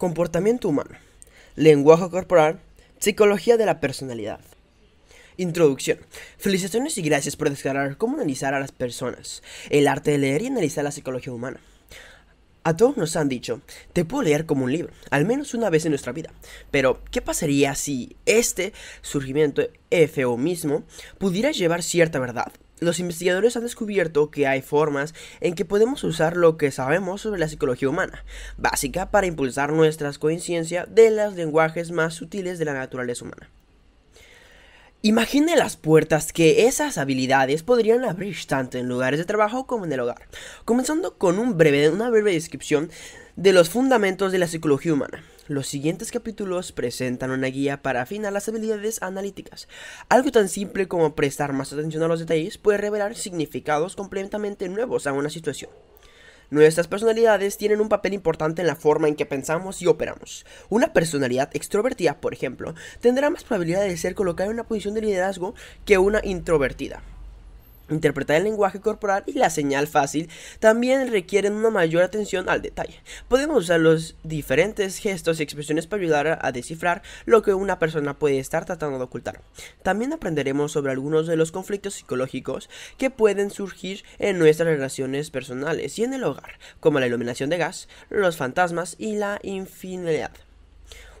Comportamiento humano, lenguaje corporal, psicología de la personalidad. Introducción. Felicitaciones y gracias por descargar cómo analizar a las personas, el arte de leer y analizar la psicología humana. A todos nos han dicho, te puedo leer como un libro, al menos una vez en nuestra vida. Pero, ¿qué pasaría si este surgimiento mismo pudiera llevar cierta verdad, los investigadores han descubierto que hay formas en que podemos usar lo que sabemos sobre la psicología humana, básica para impulsar nuestra conciencia de los lenguajes más sutiles de la naturaleza humana. Imagine las puertas que esas habilidades podrían abrir tanto en lugares de trabajo como en el hogar, comenzando con una breve descripción de los fundamentos de la psicología humana. Los siguientes capítulos presentan una guía para afinar las habilidades analíticas. Algo tan simple como prestar más atención a los detalles puede revelar significados completamente nuevos a una situación. Nuestras personalidades tienen un papel importante en la forma en que pensamos y operamos. Una personalidad extrovertida, por ejemplo, tendrá más probabilidad de ser colocada en una posición de liderazgo que una introvertida. Interpretar el lenguaje corporal y la señal fácil también requieren una mayor atención al detalle. Podemos usar los diferentes gestos y expresiones para ayudar a descifrar lo que una persona puede estar tratando de ocultar. También aprenderemos sobre algunos de los conflictos psicológicos que pueden surgir en nuestras relaciones personales y en el hogar, como la iluminación de gas, los fantasmas y la infidelidad.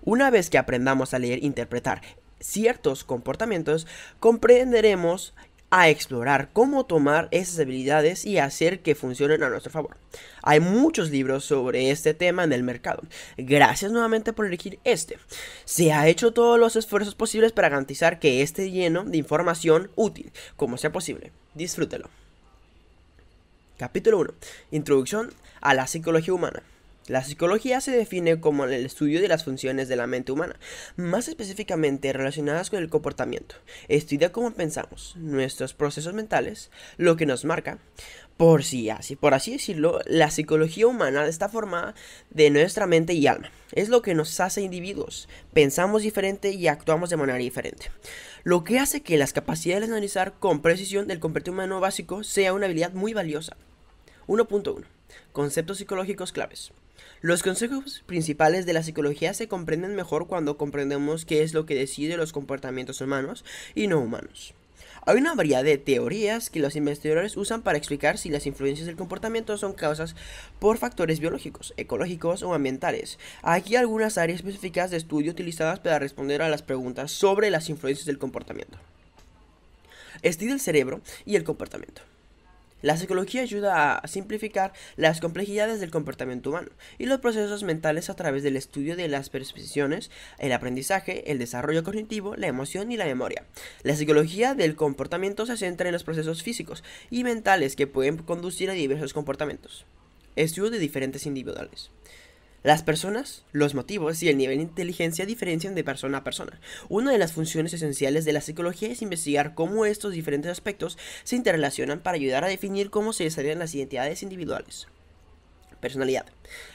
Una vez que aprendamos a leer, e interpretar ciertos comportamientos, comprenderemos a explorar cómo tomar esas habilidades y hacer que funcionen a nuestro favor. Hay muchos libros sobre este tema en el mercado. Gracias nuevamente por elegir este. Se ha hecho todos los esfuerzos posibles para garantizar que esté lleno de información útil, como sea posible. Disfrútelo. Capítulo 1. Introducción a la psicología humana. La psicología se define como el estudio de las funciones de la mente humana, más específicamente relacionadas con el comportamiento. Estudia cómo pensamos, nuestros procesos mentales, lo que nos marca. Por, así, por así decirlo, la psicología humana está formada de nuestra mente y alma. Es lo que nos hace individuos. Pensamos diferente y actuamos de manera diferente. Lo que hace que las capacidades de analizar con precisión del comportamiento humano básico sea una habilidad muy valiosa. 1.1. Conceptos psicológicos claves. Los consejos principales de la psicología se comprenden mejor cuando comprendemos qué es lo que decide los comportamientos humanos y no humanos. Hay una variedad de teorías que los investigadores usan para explicar si las influencias del comportamiento son causas por factores biológicos, ecológicos o ambientales. Aquí algunas áreas específicas de estudio utilizadas para responder a las preguntas sobre las influencias del comportamiento. Estudio del cerebro y el comportamiento. La psicología ayuda a simplificar las complejidades del comportamiento humano y los procesos mentales a través del estudio de las percepciones, el aprendizaje, el desarrollo cognitivo, la emoción y la memoria. La psicología del comportamiento se centra en los procesos físicos y mentales que pueden conducir a diversos comportamientos. Estudio de diferentes individuales. Las personas, los motivos y el nivel de inteligencia diferencian de persona a persona. Una de las funciones esenciales de la psicología es investigar cómo estos diferentes aspectos se interrelacionan para ayudar a definir cómo se desarrollan las identidades individuales. Personalidad.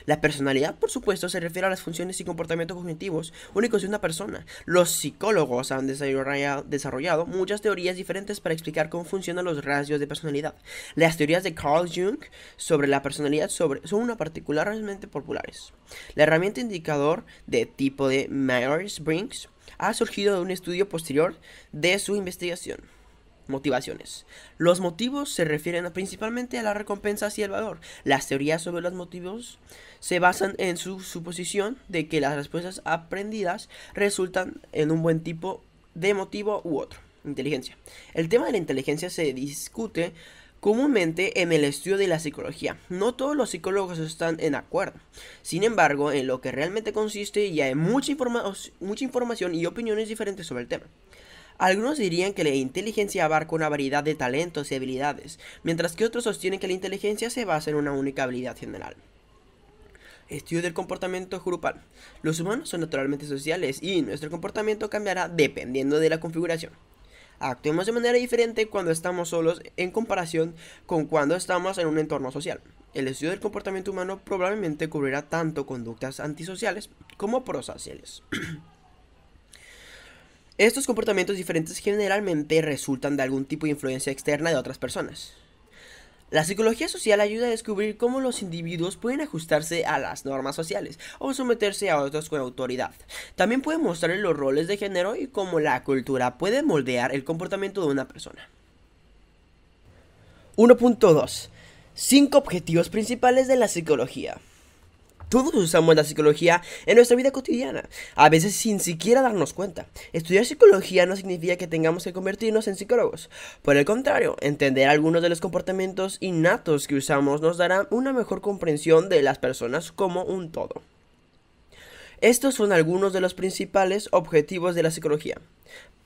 La personalidad, por supuesto, se refiere a las funciones y comportamientos cognitivos únicos de una persona. Los psicólogos han desarrollado muchas teorías diferentes para explicar cómo funcionan los rasgos de personalidad. Las teorías de Carl Jung sobre la personalidad son una particularmente populares. La herramienta indicador de tipo de Myers-Briggs ha surgido de un estudio posterior de su investigación. Motivaciones. Los motivos se refieren principalmente a la recompensa y el valor. Las teorías sobre los motivos se basan en su suposición de que las respuestas aprendidas resultan en un buen tipo de motivo u otro. Inteligencia. El tema de la inteligencia se discute comúnmente en el estudio de la psicología. No todos los psicólogos están en acuerdo. Sin embargo, en lo que realmente consiste ya hay mucha, mucha información y opiniones diferentes sobre el tema. Algunos dirían que la inteligencia abarca una variedad de talentos y habilidades, mientras que otros sostienen que la inteligencia se basa en una única habilidad general. Estudio del comportamiento grupal. Los humanos son naturalmente sociales y nuestro comportamiento cambiará dependiendo de la configuración. Actuemos de manera diferente cuando estamos solos en comparación con cuando estamos en un entorno social. El estudio del comportamiento humano probablemente cubrirá tanto conductas antisociales como prosociales. Estos comportamientos diferentes generalmente resultan de algún tipo de influencia externa de otras personas. La psicología social ayuda a descubrir cómo los individuos pueden ajustarse a las normas sociales o someterse a otros con autoridad. También puede mostrar los roles de género y cómo la cultura puede moldear el comportamiento de una persona. 1.2. 5 objetivos principales de la psicología. Todos usamos la psicología en nuestra vida cotidiana, a veces sin siquiera darnos cuenta. Estudiar psicología no significa que tengamos que convertirnos en psicólogos. Por el contrario, entender algunos de los comportamientos innatos que usamos nos dará una mejor comprensión de las personas como un todo. Estos son algunos de los principales objetivos de la psicología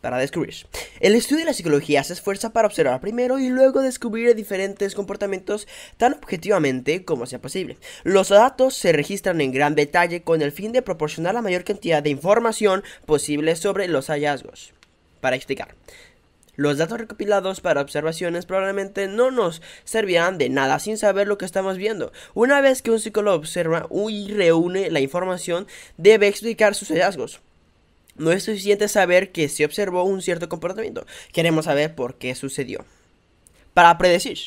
para descubrir. El estudio de la psicología se esfuerza para observar primero y luego descubrir diferentes comportamientos tan objetivamente como sea posible. Los datos se registran en gran detalle con el fin de proporcionar la mayor cantidad de información posible sobre los hallazgos. Para explicar. Los datos recopilados para observaciones probablemente no nos servirán de nada sin saber lo que estamos viendo. Una vez que un psicólogo observa y reúne la información, debe explicar sus hallazgos no es suficiente saber que se observó un cierto comportamiento. Queremos saber por qué sucedió. Para predecir.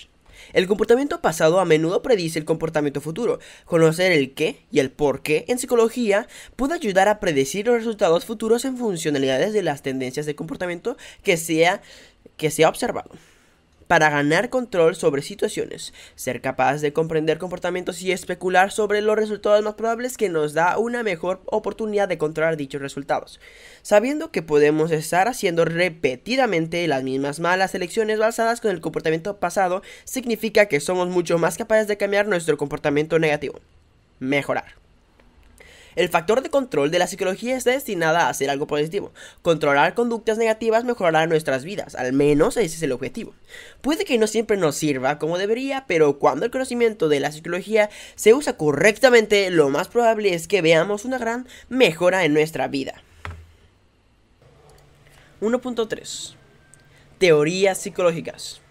El comportamiento pasado a menudo predice el comportamiento futuro. Conocer el qué y el por qué en psicología puede ayudar a predecir los resultados futuros en funcionalidades de las tendencias de comportamiento que, sea, que se ha observado para ganar control sobre situaciones, ser capaz de comprender comportamientos y especular sobre los resultados más probables que nos da una mejor oportunidad de controlar dichos resultados, sabiendo que podemos estar haciendo repetidamente las mismas malas elecciones basadas con el comportamiento pasado, significa que somos mucho más capaces de cambiar nuestro comportamiento negativo. Mejorar. El factor de control de la psicología está destinado a hacer algo positivo. Controlar conductas negativas mejorará nuestras vidas, al menos ese es el objetivo. Puede que no siempre nos sirva como debería, pero cuando el conocimiento de la psicología se usa correctamente, lo más probable es que veamos una gran mejora en nuestra vida. 1.3 Teorías psicológicas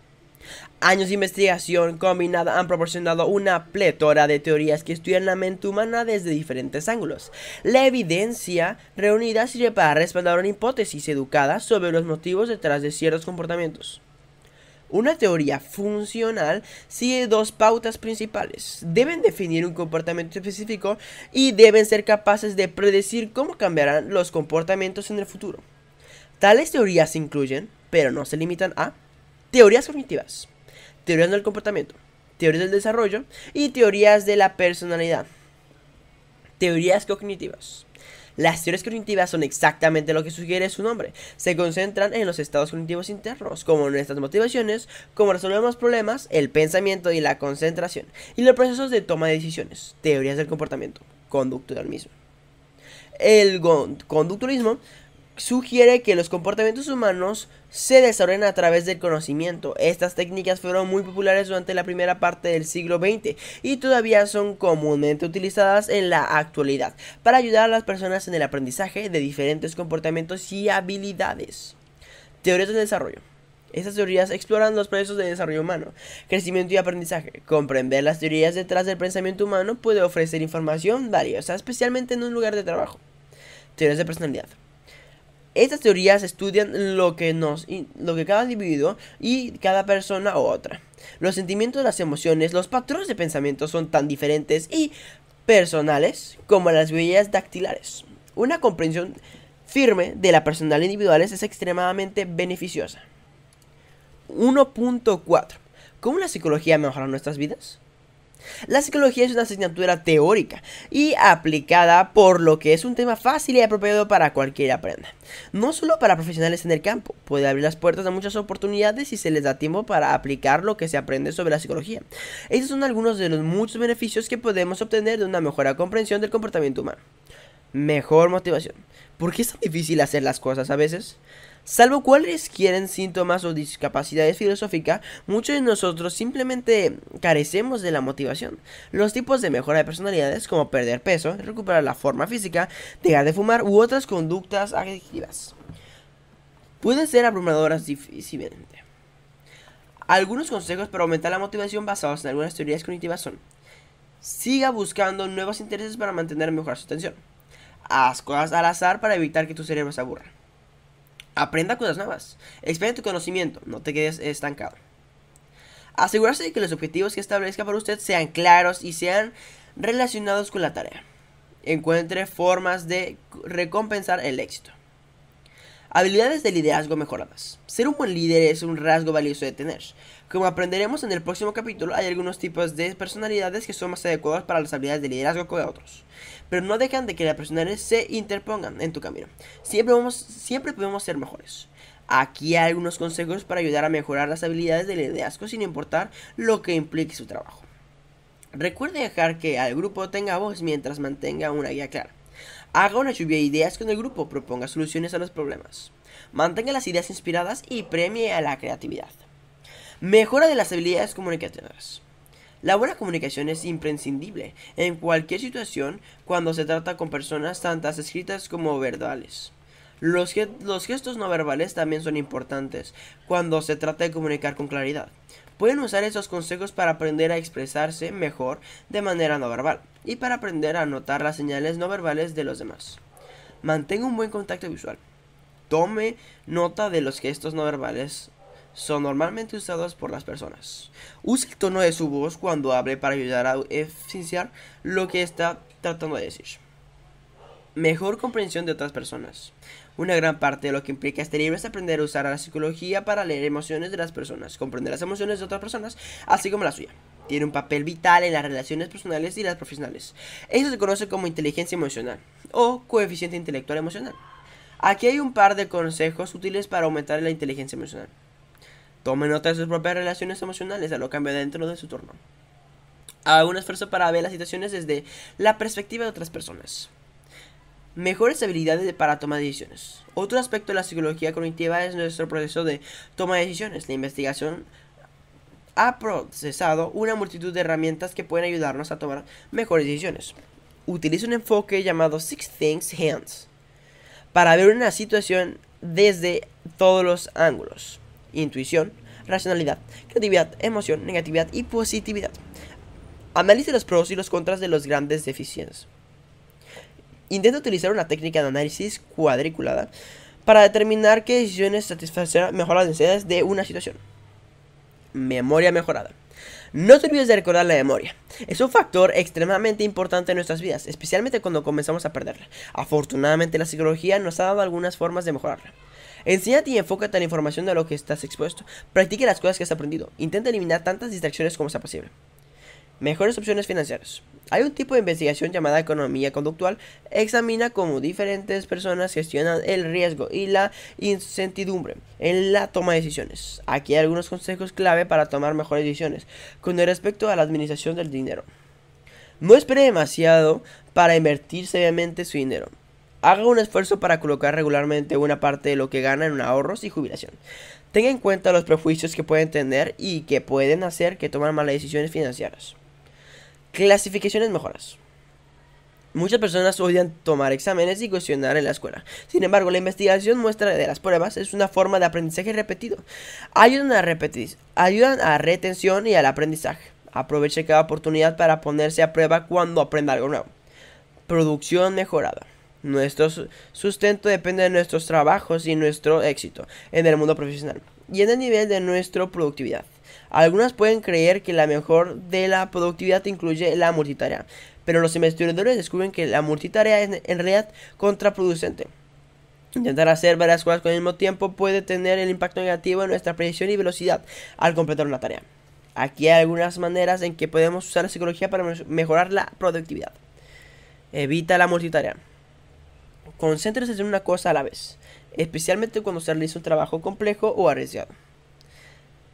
Años de investigación combinada han proporcionado una pletora de teorías que estudian la mente humana desde diferentes ángulos. La evidencia reunida sirve para respaldar una hipótesis educada sobre los motivos detrás de ciertos comportamientos. Una teoría funcional sigue dos pautas principales. Deben definir un comportamiento específico y deben ser capaces de predecir cómo cambiarán los comportamientos en el futuro. Tales teorías incluyen, pero no se limitan a, teorías cognitivas, teorías del comportamiento, teorías del desarrollo y teorías de la personalidad. Teorías cognitivas. Las teorías cognitivas son exactamente lo que sugiere su nombre. Se concentran en los estados cognitivos internos, como nuestras motivaciones, cómo resolvemos problemas, el pensamiento y la concentración, y los procesos de toma de decisiones, teorías del comportamiento, Conductualismo El conductualismo sugiere que los comportamientos humanos se desarrollan a través del conocimiento. Estas técnicas fueron muy populares durante la primera parte del siglo XX y todavía son comúnmente utilizadas en la actualidad para ayudar a las personas en el aprendizaje de diferentes comportamientos y habilidades. Teorías de desarrollo. Estas teorías exploran los procesos de desarrollo humano, crecimiento y aprendizaje. Comprender las teorías detrás del pensamiento humano puede ofrecer información valiosa, especialmente en un lugar de trabajo. Teorías de personalidad. Estas teorías estudian lo que nos, lo que cada individuo y cada persona u otra. Los sentimientos, las emociones, los patrones de pensamiento son tan diferentes y personales como las huellas dactilares. Una comprensión firme de la personalidad individual es extremadamente beneficiosa. 1.4. ¿Cómo la psicología mejora nuestras vidas? La psicología es una asignatura teórica y aplicada, por lo que es un tema fácil y apropiado para cualquier aprenda. No solo para profesionales en el campo, puede abrir las puertas a muchas oportunidades si se les da tiempo para aplicar lo que se aprende sobre la psicología. Estos son algunos de los muchos beneficios que podemos obtener de una mejora comprensión del comportamiento humano. Mejor motivación. ¿Por qué es tan difícil hacer las cosas a veces? Salvo cuáles quieren síntomas o discapacidades filosóficas, muchos de nosotros simplemente carecemos de la motivación. Los tipos de mejora de personalidades como perder peso, recuperar la forma física, dejar de fumar u otras conductas agresivas, pueden ser abrumadoras difícilmente. Algunos consejos para aumentar la motivación basados en algunas teorías cognitivas son Siga buscando nuevos intereses para mantener mejor su atención. Haz cosas al azar para evitar que tu cerebro se aburra. Aprenda cosas nuevas. Expande tu conocimiento. No te quedes estancado. Asegúrese de que los objetivos que establezca para usted sean claros y sean relacionados con la tarea. Encuentre formas de recompensar el éxito. Habilidades de liderazgo mejoradas. Ser un buen líder es un rasgo valioso de tener. Como aprenderemos en el próximo capítulo, hay algunos tipos de personalidades que son más adecuadas para las habilidades de liderazgo que otros. Pero no dejan de que las personalidades se interpongan en tu camino. Siempre, siempre podemos ser mejores. Aquí hay algunos consejos para ayudar a mejorar las habilidades de liderazgo sin importar lo que implique su trabajo. Recuerde dejar que al grupo tenga voz mientras mantenga una guía clara. Haga una lluvia de ideas con el grupo, proponga soluciones a los problemas. Mantenga las ideas inspiradas y premie a la creatividad. Mejora de las habilidades comunicativas. La buena comunicación es imprescindible en cualquier situación cuando se trata con personas tantas escritas como verbales. los gestos no verbales también son importantes cuando se trata de comunicar con claridad. Pueden usar esos consejos para aprender a expresarse mejor de manera no verbal y para aprender a notar las señales no verbales de los demás. Mantenga un buen contacto visual. Tome nota de los gestos no verbales son normalmente usados por las personas. Use el tono de su voz cuando hable para ayudar a eficienciar lo que está tratando de decir. Mejor comprensión de otras personas. Una gran parte de lo que implica este libro es aprender a usar la psicología para leer emociones de las personas, comprender las emociones de otras personas, así como la suya. Tiene un papel vital en las relaciones personales y las profesionales. Esto se conoce como inteligencia emocional o coeficiente intelectual emocional. Aquí hay un par de consejos útiles para aumentar la inteligencia emocional. Tome nota de sus propias relaciones emocionales a lo que cambia dentro de su turno. Haga un esfuerzo para ver las situaciones desde la perspectiva de otras personas. Mejores habilidades para tomar decisiones. Otro aspecto de la psicología cognitiva es nuestro proceso de toma de decisiones. La investigación ha procesado una multitud de herramientas que pueden ayudarnos a tomar mejores decisiones. Utiliza un enfoque llamado Six Things Hands para ver una situación desde todos los ángulos. Intuición, racionalidad, creatividad, emoción, negatividad y positividad. Analice los pros y los contras de los grandes deficiencias intenta utilizar una técnica de análisis cuadriculada para determinar qué decisiones satisfacerán mejor las necesidades de una situación. Memoria mejorada. No te olvides de recordar la memoria. Es un factor extremadamente importante en nuestras vidas, especialmente cuando comenzamos a perderla. Afortunadamente la psicología nos ha dado algunas formas de mejorarla. Enséñate y enfócate en la información de lo que estás expuesto. Practique las cosas que has aprendido. Intenta eliminar tantas distracciones como sea posible. Mejores opciones financieras. Hay un tipo de investigación llamada economía conductual. Examina cómo diferentes personas gestionan el riesgo y la incertidumbre en la toma de decisiones. Aquí hay algunos consejos clave para tomar mejores decisiones con respecto a la administración del dinero. No espere demasiado para invertir seriamente su dinero. Haga un esfuerzo para colocar regularmente una parte de lo que gana en ahorros y jubilación. Tenga en cuenta los prejuicios que pueden tener y que pueden hacer que tomen malas decisiones financieras. Clasificaciones mejoras. Muchas personas odian tomar exámenes y cuestionar en la escuela. Sin embargo, la investigación muestra que las pruebas es una forma de aprendizaje repetido. Ayudan a ayudan a retención y al aprendizaje. Aproveche cada oportunidad para ponerse a prueba cuando aprenda algo nuevo. Producción mejorada. Nuestro sustento depende de nuestros trabajos y nuestro éxito en el mundo profesional y en el nivel de nuestra productividad. Algunas pueden creer que la mejor de la productividad incluye la multitarea, pero los investigadores descubren que la multitarea es en realidad contraproducente. Intentar hacer varias cosas con el mismo tiempo puede tener el impacto negativo en nuestra precisión y velocidad al completar una tarea. Aquí hay algunas maneras en que podemos usar la psicología para mejorar la productividad. Evita la multitarea. Concéntrese en una cosa a la vez, especialmente cuando se realiza un trabajo complejo o arriesgado.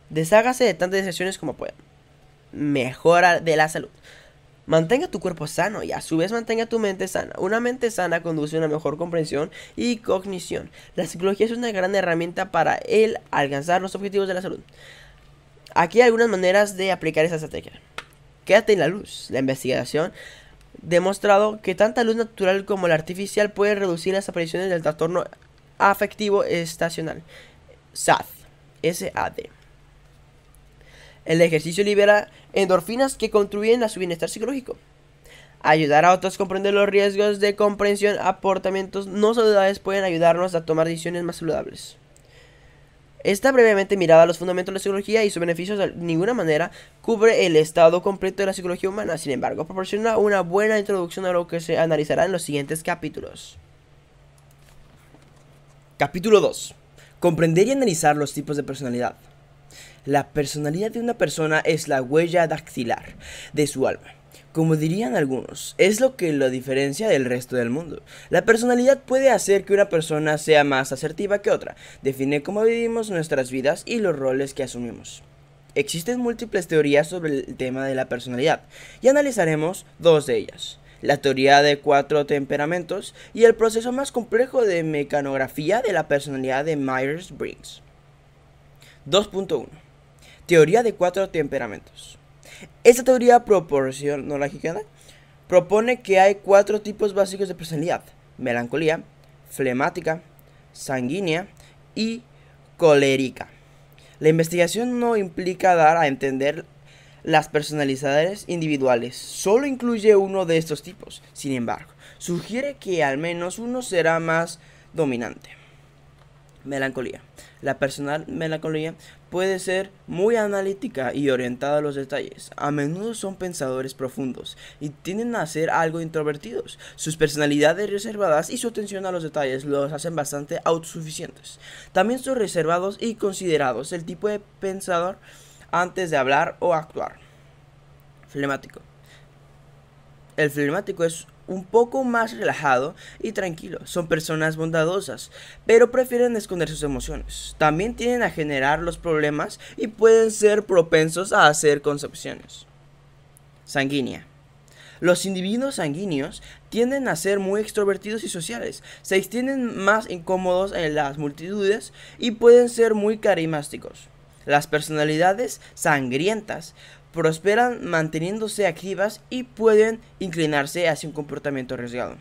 Deshágase de tantas decisiones como pueda. Mejora de la salud. Mantenga tu cuerpo sano y a su vez mantenga tu mente sana. Una mente sana conduce a una mejor comprensión y cognición. La psicología es una gran herramienta para el alcanzar los objetivos de la salud. Aquí hay algunas maneras de aplicar esa estrategia. Quédate en la luz. La investigación ha demostrado que tanta luz natural como la artificial puede reducir las apariciones del trastorno afectivo estacional. SAD. SAD. El ejercicio libera endorfinas que contribuyen a su bienestar psicológico. Ayudar a otros a comprender los riesgos de comprensión aportamientos no saludables pueden ayudarnos a tomar decisiones más saludables. Esta brevemente mirada a los fundamentos de la psicología y sus beneficios de ninguna manera cubre el estado completo de la psicología humana, sin embargo proporciona una buena introducción a lo que se analizará en los siguientes capítulos. Capítulo 2. Comprender y analizar los tipos de personalidad. La personalidad de una persona es la huella dactilar de su alma. Como dirían algunos, es lo que lo diferencia del resto del mundo. La personalidad puede hacer que una persona sea más asertiva que otra, define cómo vivimos nuestras vidas y los roles que asumimos. Existen múltiples teorías sobre el tema de la personalidad y analizaremos dos de ellas la teoría de cuatro temperamentos y el proceso más complejo de mecanografía de la personalidad de Myers-Briggs. 2.1 Teoría de cuatro temperamentos. Esta teoría proporcionológica propone que hay cuatro tipos básicos de personalidad: melancolía, flemática, sanguínea y colérica. La investigación no implica dar a entender las personalidades individuales, solo incluye uno de estos tipos. Sin embargo, sugiere que al menos uno será más dominante melancolía. La personal melancolía puede ser muy analítica y orientada a los detalles. A menudo son pensadores profundos y tienden a ser algo introvertidos. Sus personalidades reservadas y su atención a los detalles los hacen bastante autosuficientes. También son reservados y considerados el tipo de pensador antes de hablar o actuar. Flemático. El flemático es un poco más relajado y tranquilo. Son personas bondadosas, pero prefieren esconder sus emociones. También tienden a generar los problemas y pueden ser propensos a hacer concepciones. Sanguínea. Los individuos sanguíneos tienden a ser muy extrovertidos y sociales, se extienden más incómodos en las multitudes y pueden ser muy carimásticos. Las personalidades sangrientas prosperan manteniéndose activas y pueden inclinarse hacia un comportamiento arriesgado.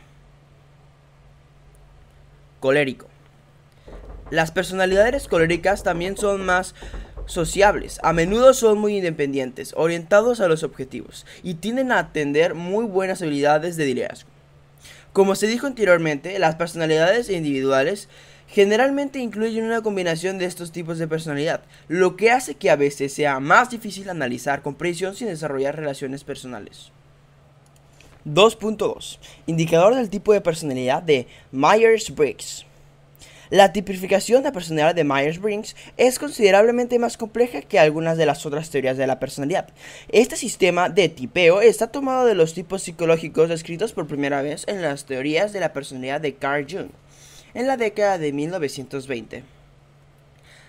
Colérico. Las personalidades coléricas también son más sociables, a menudo son muy independientes, orientados a los objetivos y tienden a atender muy buenas habilidades de liderazgo. Como se dijo anteriormente, las personalidades individuales generalmente incluyen una combinación de estos tipos de personalidad, lo que hace que a veces sea más difícil analizar con precisión sin desarrollar relaciones personales. 2.2 Indicador del tipo de personalidad de Myers-Briggs. La tipificación de personalidad de Myers-Briggs es considerablemente más compleja que algunas de las otras teorías de la personalidad. Este sistema de tipeo está tomado de los tipos psicológicos descritos por primera vez en las teorías de la personalidad de Carl Jung en la década de 1920.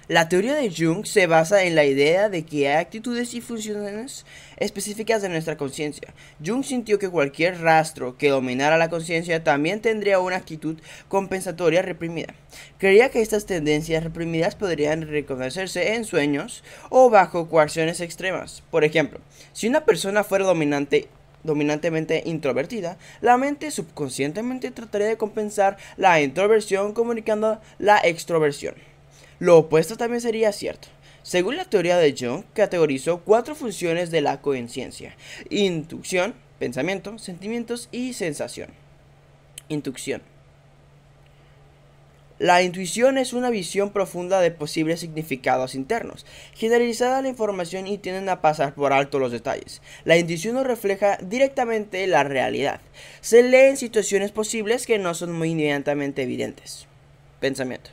La teoría de Jung se basa en la idea de que hay actitudes y funciones específicas de nuestra conciencia. Jung sintió que cualquier rastro que dominara la conciencia también tendría una actitud compensatoria reprimida. Creía que estas tendencias reprimidas podrían reconocerse en sueños o bajo coacciones extremas. Por ejemplo, si una persona fuera dominante dominantemente introvertida, la mente subconscientemente trataría de compensar la introversión comunicando la extroversión. Lo opuesto también sería cierto. Según la teoría de Jung, categorizó cuatro funciones de la conciencia: inducción, pensamiento, sentimientos y sensación. Inducción. La intuición es una visión profunda de posibles significados internos. Generalizada la información y tienden a pasar por alto los detalles. La intuición no refleja directamente la realidad. Se lee en situaciones posibles que no son muy inmediatamente evidentes. Pensamiento.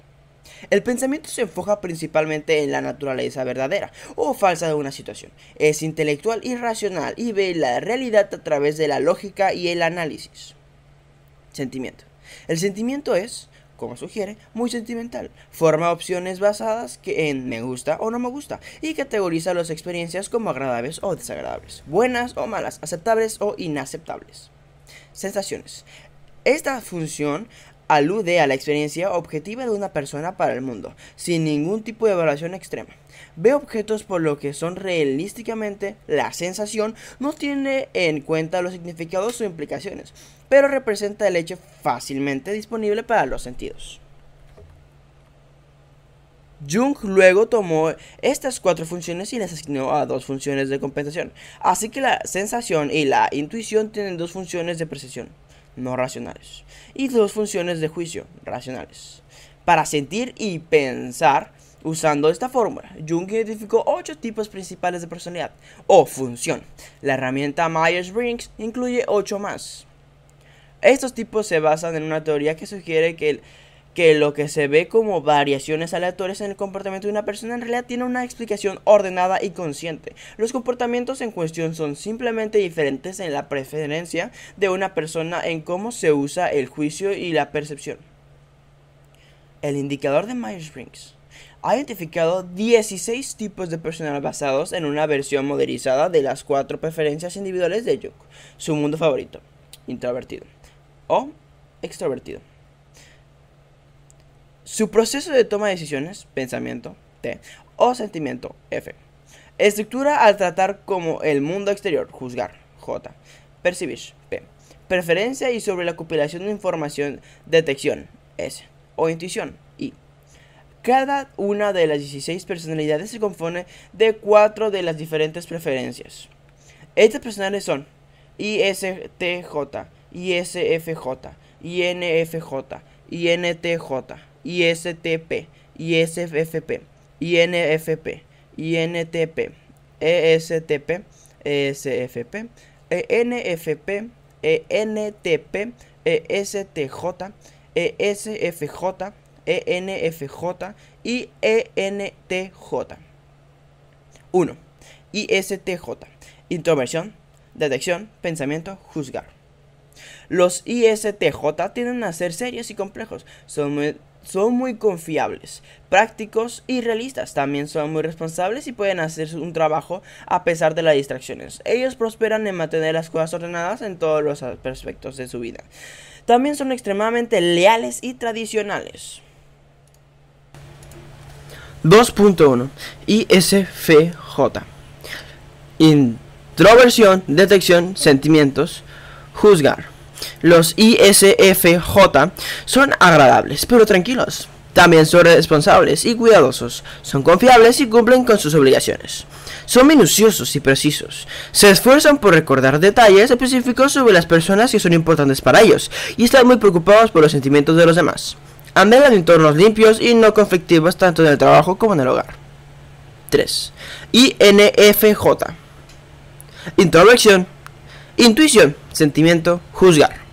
El pensamiento se enfoca principalmente en la naturaleza verdadera o falsa de una situación. Es intelectual y racional y ve la realidad a través de la lógica y el análisis. Sentimiento. El sentimiento es como sugiere, muy sentimental. Forma opciones basadas que en me gusta o no me gusta y categoriza las experiencias como agradables o desagradables, buenas o malas, aceptables o inaceptables. Sensaciones. Esta función alude a la experiencia objetiva de una persona para el mundo, sin ningún tipo de evaluación extrema ve objetos por lo que son realísticamente la sensación, no tiene en cuenta los significados o implicaciones, pero representa el hecho fácilmente disponible para los sentidos. Jung luego tomó estas cuatro funciones y las asignó a dos funciones de compensación. Así que la sensación y la intuición tienen dos funciones de percepción, no racionales, y dos funciones de juicio, racionales. Para sentir y pensar Usando esta fórmula, Jung identificó ocho tipos principales de personalidad o función. La herramienta Myers-Briggs incluye ocho más. Estos tipos se basan en una teoría que sugiere que, que lo que se ve como variaciones aleatorias en el comportamiento de una persona en realidad tiene una explicación ordenada y consciente. Los comportamientos en cuestión son simplemente diferentes en la preferencia de una persona en cómo se usa el juicio y la percepción. El indicador de Myers-Briggs ha identificado 16 tipos de personal basados en una versión modernizada de las cuatro preferencias individuales de Jung. Su mundo favorito, introvertido o extrovertido. Su proceso de toma de decisiones, pensamiento, T, o sentimiento, F. Estructura al tratar como el mundo exterior, juzgar, J. Percibir, P. Preferencia y sobre la compilación de información, detección, S. O intuición, cada una de las 16 personalidades se compone de cuatro de las diferentes preferencias. Estas personales son ISTJ, ISFJ, INFJ, INTJ, ISTP, ISFP, INFP, INTP, ESTP, ESFP, ENFP, ENTP, ESTJ, ESFJ, ENFJ y ENTJ. 1. ISTJ. Introversión, detección, pensamiento, juzgar. Los ISTJ tienden a ser serios y complejos. Son muy, son muy confiables, prácticos y realistas. También son muy responsables y pueden hacer un trabajo a pesar de las distracciones. Ellos prosperan en mantener las cosas ordenadas en todos los aspectos de su vida. También son extremadamente leales y tradicionales. 2.1 ISFJ. Introversión, detección, sentimientos, juzgar. Los ISFJ son agradables, pero tranquilos. También son responsables y cuidadosos, son confiables y cumplen con sus obligaciones. Son minuciosos y precisos. Se esfuerzan por recordar detalles específicos sobre las personas que son importantes para ellos y están muy preocupados por los sentimientos de los demás en entornos limpios y no conflictivos tanto en el trabajo como en el hogar. 3. INFJ. Intuición, intuición, sentimiento, juzgar.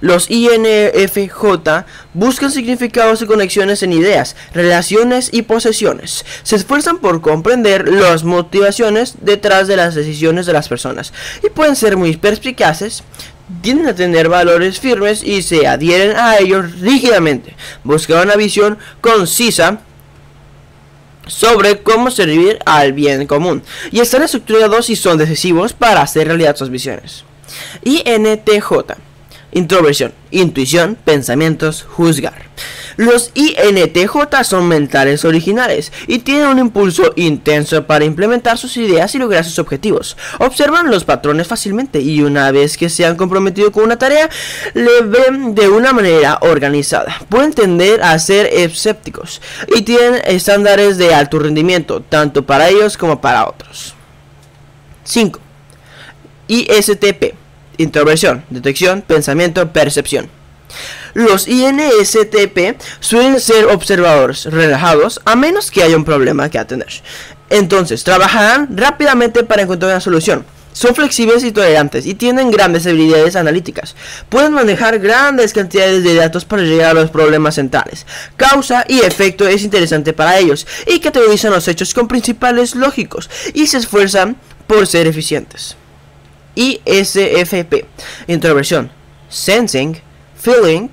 Los INFJ buscan significados y conexiones en ideas, relaciones y posesiones. Se esfuerzan por comprender las motivaciones detrás de las decisiones de las personas y pueden ser muy perspicaces, tienden a tener valores firmes y se adhieren a ellos rígidamente. Buscan una visión concisa sobre cómo servir al bien común y están estructurados y son decisivos para hacer realidad sus visiones. INTJ Introversión, intuición, pensamientos, juzgar. Los INTJ son mentales originales y tienen un impulso intenso para implementar sus ideas y lograr sus objetivos. Observan los patrones fácilmente y una vez que se han comprometido con una tarea, le ven de una manera organizada. Pueden tender a ser escépticos y tienen estándares de alto rendimiento, tanto para ellos como para otros. 5. ISTP. Introversión, detección, pensamiento, percepción. Los INSTP suelen ser observadores relajados a menos que haya un problema que atender. Entonces, trabajarán rápidamente para encontrar una solución. Son flexibles y tolerantes y tienen grandes habilidades analíticas. Pueden manejar grandes cantidades de datos para llegar a los problemas centrales. Causa y efecto es interesante para ellos y categorizan los hechos con principales lógicos y se esfuerzan por ser eficientes. ISFP. Introversión. Sensing. Feeling.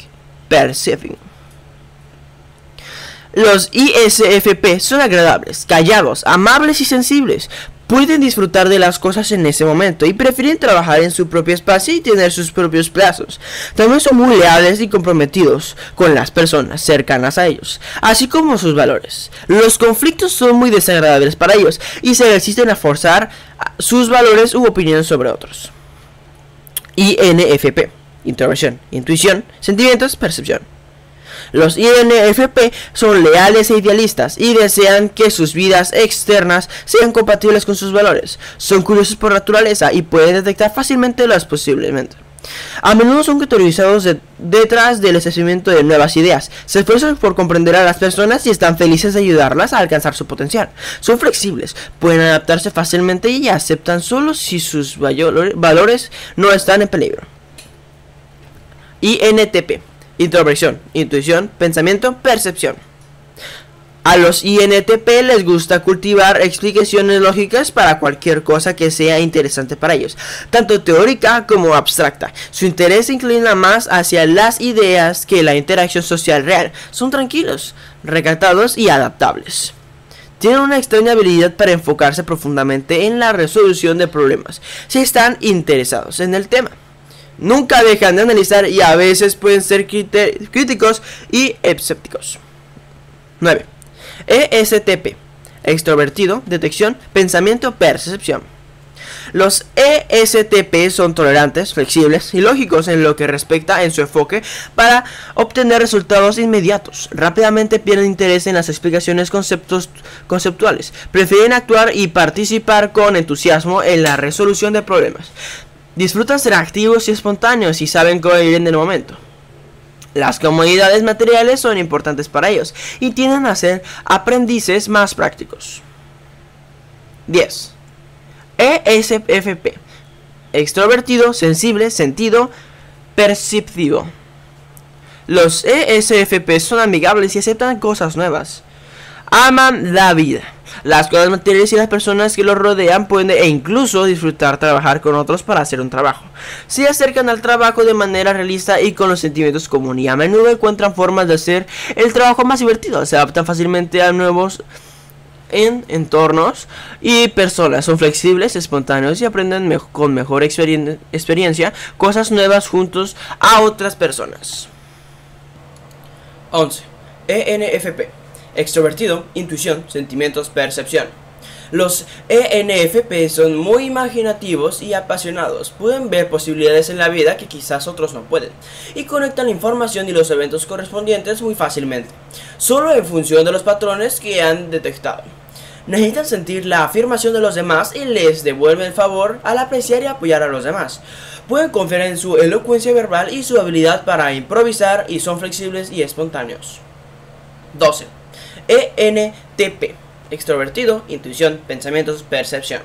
Los ISFP son agradables, callados, amables y sensibles. Pueden disfrutar de las cosas en ese momento y prefieren trabajar en su propio espacio y tener sus propios plazos. También son muy leales y comprometidos con las personas cercanas a ellos, así como sus valores. Los conflictos son muy desagradables para ellos y se resisten a forzar sus valores u opiniones sobre otros. INFP Intervención, intuición, sentimientos, percepción. Los INFP son leales e idealistas y desean que sus vidas externas sean compatibles con sus valores. Son curiosos por naturaleza y pueden detectar fácilmente las posiblemente. A menudo son categorizados detrás del establecimiento de nuevas ideas, se esfuerzan por comprender a las personas y están felices de ayudarlas a alcanzar su potencial. Son flexibles, pueden adaptarse fácilmente y aceptan solo si sus valores no están en peligro. INTP, introversión, intuición, pensamiento, percepción. A los INTP les gusta cultivar explicaciones lógicas para cualquier cosa que sea interesante para ellos, tanto teórica como abstracta. Su interés se inclina más hacia las ideas que la interacción social real. Son tranquilos, recatados y adaptables. Tienen una extraña habilidad para enfocarse profundamente en la resolución de problemas, si están interesados en el tema nunca dejan de analizar y a veces pueden ser críticos y escépticos. 9. ESTP. Extrovertido, detección, pensamiento, percepción. Los ESTP son tolerantes, flexibles y lógicos en lo que respecta en su enfoque para obtener resultados inmediatos. Rápidamente pierden interés en las explicaciones conceptos, conceptuales. Prefieren actuar y participar con entusiasmo en la resolución de problemas. Disfrutan ser activos y espontáneos y saben cómo vivir en el momento. Las comodidades materiales son importantes para ellos y tienden a ser aprendices más prácticos. 10. ESFP. Extrovertido, sensible, sentido, perceptivo. Los ESFP son amigables y aceptan cosas nuevas. Aman la vida. Las cosas materiales y las personas que los rodean pueden e incluso disfrutar trabajar con otros para hacer un trabajo. Se acercan al trabajo de manera realista y con los sentimientos comunes y a menudo encuentran formas de hacer el trabajo más divertido. Se adaptan fácilmente a nuevos en entornos y personas. Son flexibles, espontáneos y aprenden con mejor experiencia cosas nuevas juntos a otras personas. 11. ENFP extrovertido, intuición, sentimientos, percepción. Los ENFP son muy imaginativos y apasionados, pueden ver posibilidades en la vida que quizás otros no pueden, y conectan la información y los eventos correspondientes muy fácilmente, solo en función de los patrones que han detectado. Necesitan sentir la afirmación de los demás y les devuelve el favor al apreciar y apoyar a los demás. Pueden confiar en su elocuencia verbal y su habilidad para improvisar y son flexibles y espontáneos. 12. ENTP. Extrovertido, intuición, pensamientos, percepción.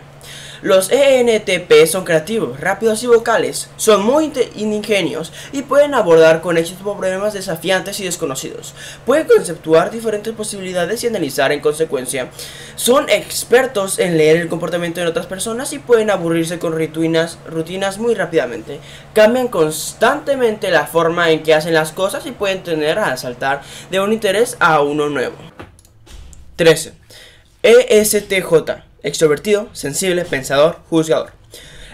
Los ENTP son creativos, rápidos y vocales, son muy ingenios y pueden abordar con éxito problemas desafiantes y desconocidos. Pueden conceptuar diferentes posibilidades y analizar en consecuencia. Son expertos en leer el comportamiento de otras personas y pueden aburrirse con rutinas, rutinas muy rápidamente. Cambian constantemente la forma en que hacen las cosas y pueden tener a saltar de un interés a uno nuevo. 13. ESTJ. Extrovertido, sensible, pensador, juzgador.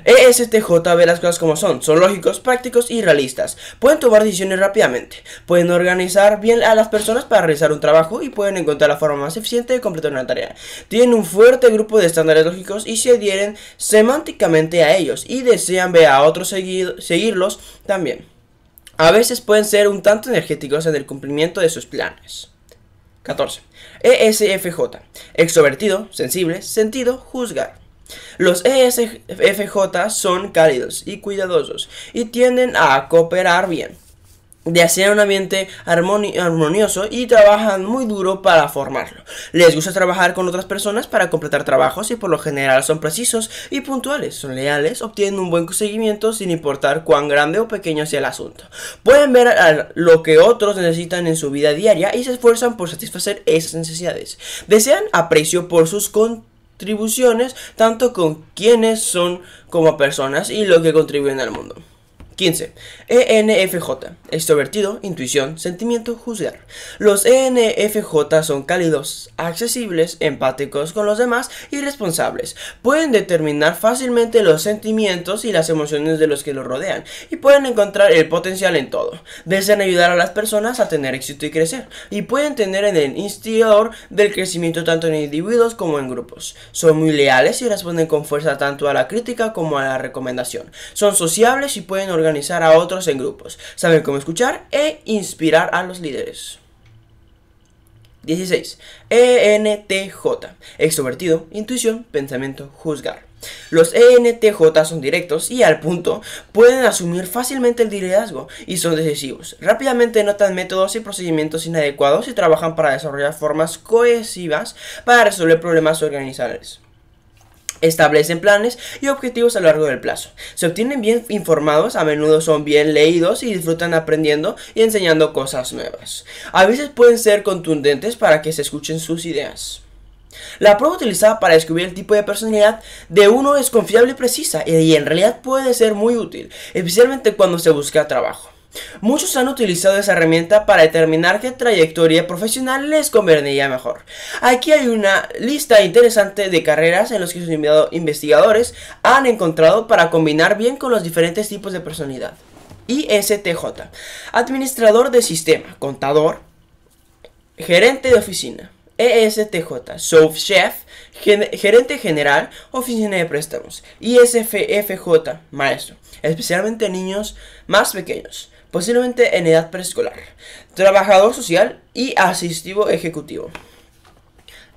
ESTJ ve las cosas como son, son lógicos, prácticos y realistas. Pueden tomar decisiones rápidamente, pueden organizar bien a las personas para realizar un trabajo y pueden encontrar la forma más eficiente de completar una tarea. Tienen un fuerte grupo de estándares lógicos y se adhieren semánticamente a ellos y desean ver a otros seguirlos también. A veces pueden ser un tanto energéticos en el cumplimiento de sus planes. 14. ESFJ. Extrovertido, sensible, sentido, juzgar. Los ESFJ son cálidos y cuidadosos y tienden a cooperar bien de hacer un ambiente armonioso y trabajan muy duro para formarlo. Les gusta trabajar con otras personas para completar trabajos y por lo general son precisos y puntuales, son leales, obtienen un buen seguimiento sin importar cuán grande o pequeño sea el asunto. Pueden ver lo que otros necesitan en su vida diaria y se esfuerzan por satisfacer esas necesidades. Desean aprecio por sus contribuciones tanto con quienes son como personas y lo que contribuyen al mundo. 15. ENFJ. Extrovertido, intuición, sentimiento, juzgar. Los ENFJ son cálidos, accesibles, empáticos con los demás y responsables. Pueden determinar fácilmente los sentimientos y las emociones de los que los rodean y pueden encontrar el potencial en todo. Desean ayudar a las personas a tener éxito y crecer y pueden tener en el instigador del crecimiento tanto en individuos como en grupos. Son muy leales y responden con fuerza tanto a la crítica como a la recomendación. Son sociables y pueden organizar organizar a otros en grupos, saber cómo escuchar e inspirar a los líderes. 16. ENTJ. Extrovertido, intuición, pensamiento, juzgar. Los ENTJ son directos y al punto, pueden asumir fácilmente el liderazgo y son decisivos. Rápidamente notan métodos y procedimientos inadecuados y trabajan para desarrollar formas cohesivas para resolver problemas organizacionales establecen planes y objetivos a lo largo del plazo. Se obtienen bien informados, a menudo son bien leídos y disfrutan aprendiendo y enseñando cosas nuevas. A veces pueden ser contundentes para que se escuchen sus ideas. La prueba utilizada para descubrir el tipo de personalidad de uno es confiable y precisa y en realidad puede ser muy útil, especialmente cuando se busca trabajo. Muchos han utilizado esa herramienta para determinar qué trayectoria profesional les conveniría mejor. Aquí hay una lista interesante de carreras en las que sus investigadores han encontrado para combinar bien con los diferentes tipos de personalidad. ISTJ, administrador de sistema, contador, gerente de oficina. ESTJ, Soft Chef, gerente general, oficina de préstamos. ISFFJ, maestro, especialmente niños más pequeños posiblemente en edad preescolar, trabajador social y asistivo ejecutivo.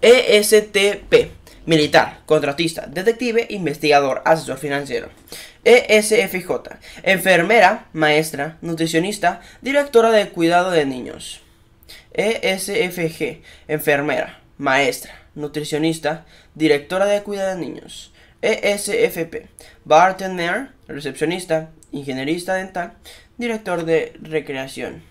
ESTP, militar, contratista, detective, investigador, asesor financiero. ESFJ, enfermera, maestra, nutricionista, directora de cuidado de niños. ESFG, enfermera, maestra, nutricionista, directora de cuidado de niños. ESFP, bartender, recepcionista, ingenierista dental, director de recreación.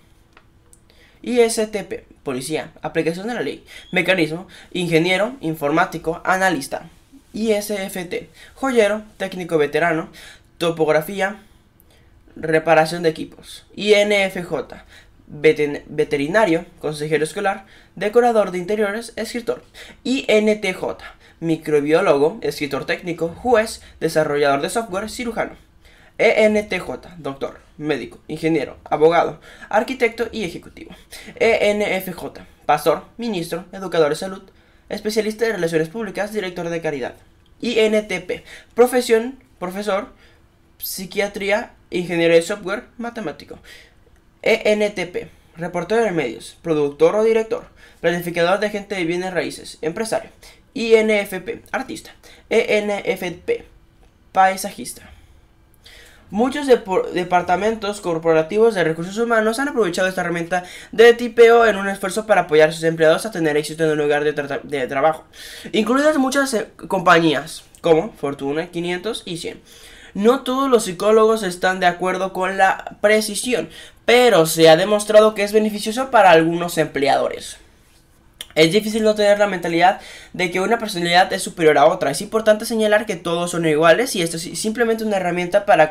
ISTP, este policía, aplicación de la ley, mecanismo, ingeniero, informático, analista. ISFT, e joyero, técnico veterano, topografía, reparación de equipos. INFJ, veterinario, consejero escolar, decorador de interiores, escritor. INTJ, microbiólogo, escritor técnico, juez, desarrollador de software, cirujano. ENTJ, doctor médico, ingeniero, abogado, arquitecto y ejecutivo. ENFJ, pastor, ministro, educador de salud, especialista de relaciones públicas, director de caridad. INTP, profesión, profesor, psiquiatría, ingeniero de software, matemático. ENTP, reportero de medios, productor o director, planificador de gente de bienes raíces, empresario. INFP, artista. ENFP, paisajista. Muchos departamentos corporativos de recursos humanos han aprovechado esta herramienta de tipeo en un esfuerzo para apoyar a sus empleados a tener éxito en un lugar de, trabajo, incluidas muchas eh, compañías como Fortuna 500 y 100. No todos los psicólogos están de acuerdo con la precisión, pero se ha demostrado que es beneficioso para algunos empleadores. Es difícil no tener la mentalidad de que una personalidad es superior a otra. Es importante señalar que todos son iguales y esto es simplemente una herramienta para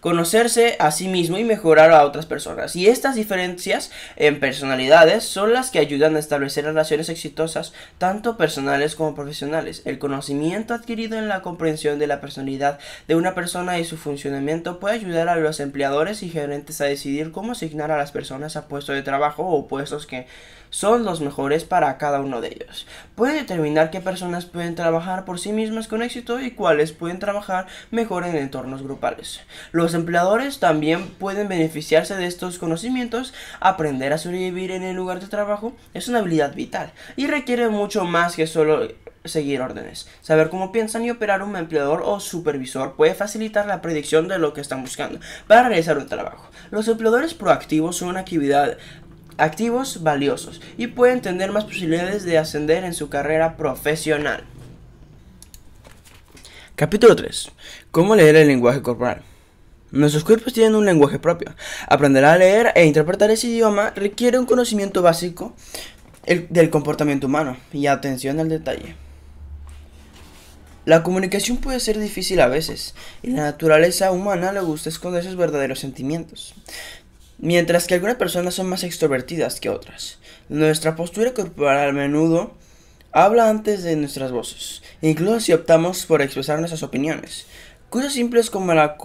conocerse a sí mismo y mejorar a otras personas. Y estas diferencias en personalidades son las que ayudan a establecer relaciones exitosas, tanto personales como profesionales. El conocimiento adquirido en la comprensión de la personalidad de una persona y su funcionamiento puede ayudar a los empleadores y gerentes a decidir cómo asignar a las personas a puestos de trabajo o puestos que son los mejores para cada uno de ellos. Pueden determinar qué personas pueden trabajar por sí mismas con éxito y cuáles pueden trabajar mejor en entornos grupales. Los empleadores también pueden beneficiarse de estos conocimientos. Aprender a sobrevivir en el lugar de trabajo es una habilidad vital y requiere mucho más que solo seguir órdenes. Saber cómo piensan y operar un empleador o supervisor puede facilitar la predicción de lo que están buscando para realizar un trabajo. Los empleadores proactivos son una actividad activos valiosos y pueden tener más posibilidades de ascender en su carrera profesional. Capítulo 3. ¿Cómo leer el lenguaje corporal? Nuestros cuerpos tienen un lenguaje propio. Aprender a leer e interpretar ese idioma requiere un conocimiento básico del comportamiento humano y atención al detalle. La comunicación puede ser difícil a veces, y la naturaleza humana le gusta esconder sus verdaderos sentimientos. Mientras que algunas personas son más extrovertidas que otras, nuestra postura corporal a menudo habla antes de nuestras voces, incluso si optamos por expresar nuestras opiniones. Cosas simples como la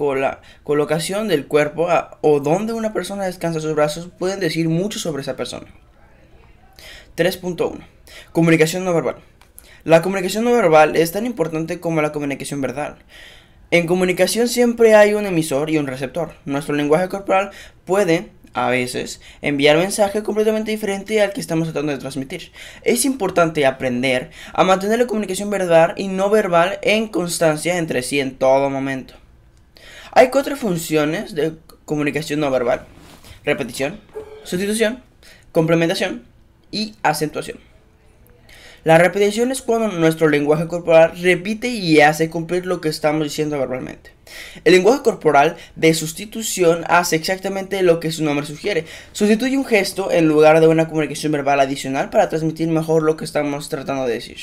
colocación del cuerpo o donde una persona descansa sus brazos pueden decir mucho sobre esa persona. 3.1. Comunicación no verbal. La comunicación no verbal es tan importante como la comunicación verbal. En comunicación siempre hay un emisor y un receptor. Nuestro lenguaje corporal puede, a veces, enviar mensaje completamente diferente al que estamos tratando de transmitir. Es importante aprender a mantener la comunicación verbal y no verbal en constancia entre sí en todo momento. Hay cuatro funciones de comunicación no verbal. Repetición, sustitución, complementación y acentuación. La repetición es cuando nuestro lenguaje corporal repite y hace cumplir lo que estamos diciendo verbalmente. El lenguaje corporal de sustitución hace exactamente lo que su nombre sugiere. Sustituye un gesto en lugar de una comunicación verbal adicional para transmitir mejor lo que estamos tratando de decir.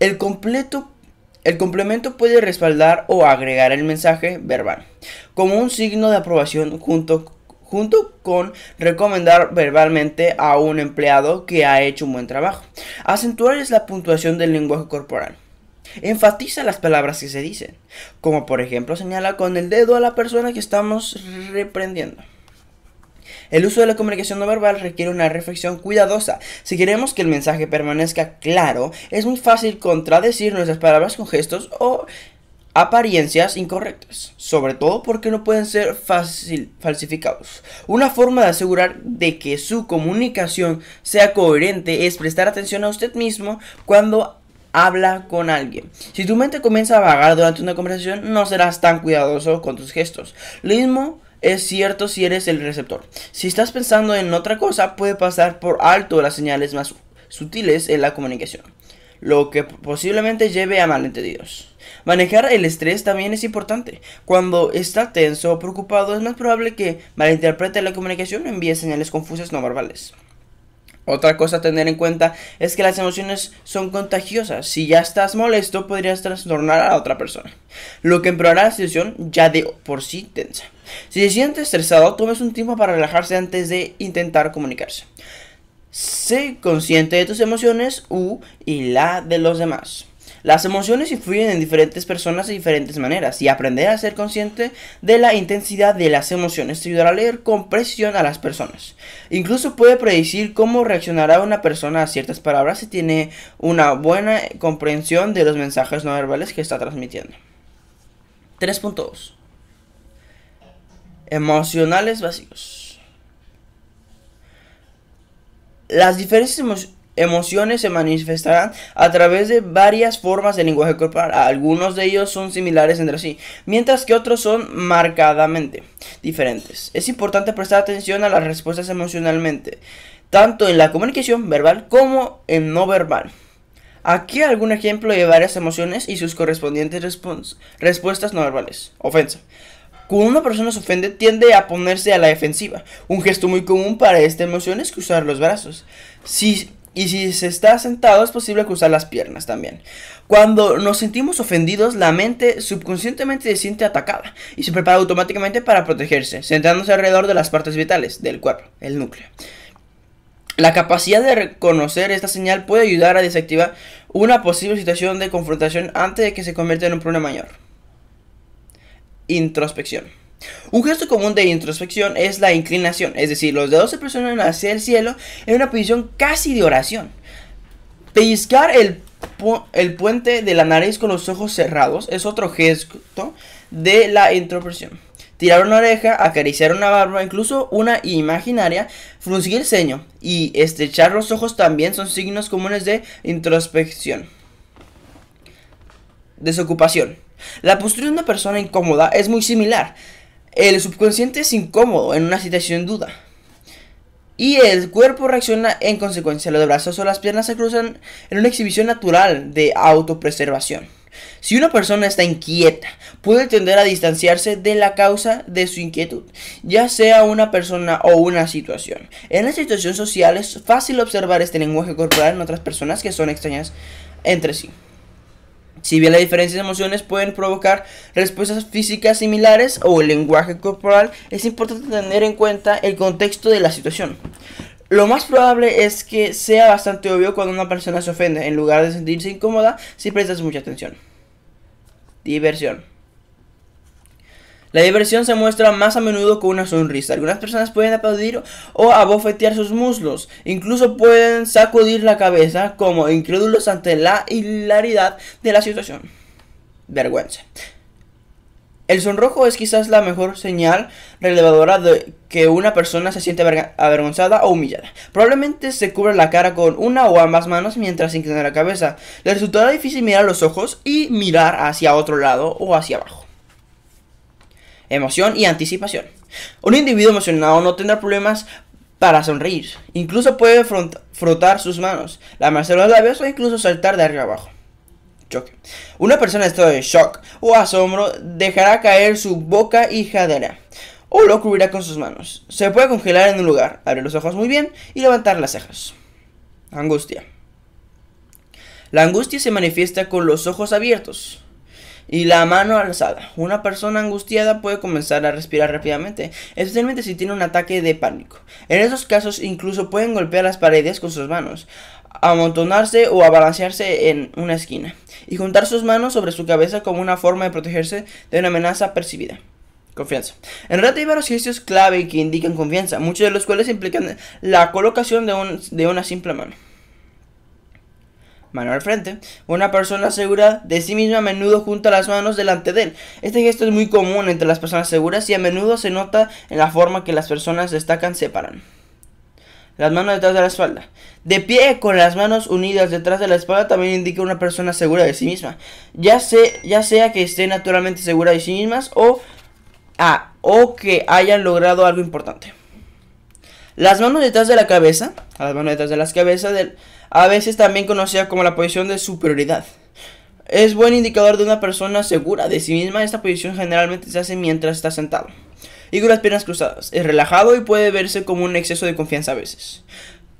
El completo el complemento puede respaldar o agregar el mensaje verbal, como un signo de aprobación junto con junto con recomendar verbalmente a un empleado que ha hecho un buen trabajo. Acentuar es la puntuación del lenguaje corporal. Enfatiza las palabras que se dicen, como por ejemplo señala con el dedo a la persona que estamos reprendiendo. El uso de la comunicación no verbal requiere una reflexión cuidadosa. Si queremos que el mensaje permanezca claro, es muy fácil contradecir nuestras palabras con gestos o apariencias incorrectas, sobre todo porque no pueden ser fácil falsificados. Una forma de asegurar de que su comunicación sea coherente es prestar atención a usted mismo cuando habla con alguien. Si tu mente comienza a vagar durante una conversación, no serás tan cuidadoso con tus gestos. Lo mismo es cierto si eres el receptor. Si estás pensando en otra cosa, puede pasar por alto las señales más sutiles en la comunicación lo que posiblemente lleve a malentendidos. Manejar el estrés también es importante. Cuando está tenso o preocupado es más probable que malinterprete la comunicación o envíe señales confusas no verbales. Otra cosa a tener en cuenta es que las emociones son contagiosas. Si ya estás molesto, podrías trastornar a otra persona, lo que empeorará la situación ya de por sí tensa. Si se siente estresado, tomes un tiempo para relajarse antes de intentar comunicarse. Sé consciente de tus emociones u y la de los demás. Las emociones influyen en diferentes personas de diferentes maneras y aprender a ser consciente de la intensidad de las emociones te ayudará a leer con precisión a las personas. Incluso puede predecir cómo reaccionará una persona a ciertas palabras si tiene una buena comprensión de los mensajes no verbales que está transmitiendo. 3.2 Emocionales básicos. Las diferentes emociones se manifestarán a través de varias formas de lenguaje corporal. Algunos de ellos son similares entre sí, mientras que otros son marcadamente diferentes. Es importante prestar atención a las respuestas emocionalmente, tanto en la comunicación verbal como en no verbal. Aquí algún ejemplo de varias emociones y sus correspondientes respuestas no verbales. Ofensa. Cuando una persona se ofende, tiende a ponerse a la defensiva. Un gesto muy común para esta emoción es cruzar los brazos. y si se está sentado, es posible cruzar las piernas también. Cuando nos sentimos ofendidos, la mente subconscientemente se siente atacada y se prepara automáticamente para protegerse, sentándose alrededor de las partes vitales del cuerpo, el núcleo. La capacidad de reconocer esta señal puede ayudar a desactivar una posible situación de confrontación antes de que se convierta en un problema mayor introspección. Un gesto común de introspección es la inclinación, es decir, los dedos se presionan hacia el cielo en una posición casi de oración. Pellizcar el, el puente de la nariz con los ojos cerrados es otro gesto de la introspección. Tirar una oreja, acariciar una barba, incluso una imaginaria, fruncir el ceño y estrechar los ojos también son signos comunes de introspección. Desocupación. La postura de una persona incómoda es muy similar. El subconsciente es incómodo en una situación duda. Y el cuerpo reacciona en consecuencia. Los brazos o las piernas se cruzan en una exhibición natural de autopreservación. Si una persona está inquieta, puede tender a distanciarse de la causa de su inquietud, ya sea una persona o una situación. En las situaciones social es fácil observar este lenguaje corporal en otras personas que son extrañas entre sí. Si bien las diferencias de emociones pueden provocar respuestas físicas similares o el lenguaje corporal, es importante tener en cuenta el contexto de la situación. Lo más probable es que sea bastante obvio cuando una persona se ofende, en lugar de sentirse incómoda si prestas mucha atención. Diversión. La diversión se muestra más a menudo con una sonrisa. Algunas personas pueden aplaudir o abofetear sus muslos. Incluso pueden sacudir la cabeza como incrédulos ante la hilaridad de la situación. Vergüenza. El sonrojo es quizás la mejor señal relevadora de que una persona se siente avergonzada o humillada. Probablemente se cubre la cara con una o ambas manos mientras inclina la cabeza. Le resultará difícil mirar los ojos y mirar hacia otro lado o hacia abajo emoción y anticipación. Un individuo emocionado no tendrá problemas para sonreír, incluso puede frotar sus manos, lamarse los labios o incluso saltar de arriba abajo. Choque. Una persona en estado de shock o asombro dejará caer su boca y jadera o lo cubrirá con sus manos. Se puede congelar en un lugar, abrir los ojos muy bien y levantar las cejas. Angustia. La angustia se manifiesta con los ojos abiertos, y la mano alzada. Una persona angustiada puede comenzar a respirar rápidamente, especialmente si tiene un ataque de pánico. En esos casos incluso pueden golpear las paredes con sus manos, amontonarse o abalancearse en una esquina, y juntar sus manos sobre su cabeza como una forma de protegerse de una amenaza percibida. Confianza. En realidad hay varios gestos clave que indican confianza, muchos de los cuales implican la colocación de una simple mano mano al frente. Una persona segura de sí misma a menudo junta las manos delante de él. Este gesto es muy común entre las personas seguras y a menudo se nota en la forma que las personas destacan separan. Las manos detrás de la espalda. De pie con las manos unidas detrás de la espalda también indica una persona segura de sí misma. Ya, sea, ya sea que esté naturalmente segura de sí mismas o, ah, o que hayan logrado algo importante. Las manos detrás de la cabeza. Las manos detrás de las cabezas del a veces también conocida como la posición de superioridad. Es buen indicador de una persona segura de sí misma. Esta posición generalmente se hace mientras está sentado y con las piernas cruzadas. Es relajado y puede verse como un exceso de confianza a veces.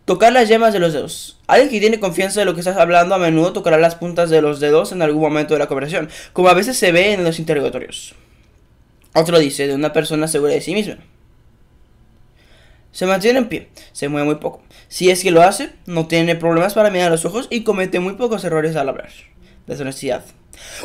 Tocar las yemas de los dedos. Alguien que tiene confianza de lo que estás hablando a menudo tocará las puntas de los dedos en algún momento de la conversación, como a veces se ve en los interrogatorios. Otro dice de una persona segura de sí misma. Se mantiene en pie, se mueve muy poco. Si es que lo hace, no tiene problemas para mirar los ojos y comete muy pocos errores al hablar. Deshonestidad.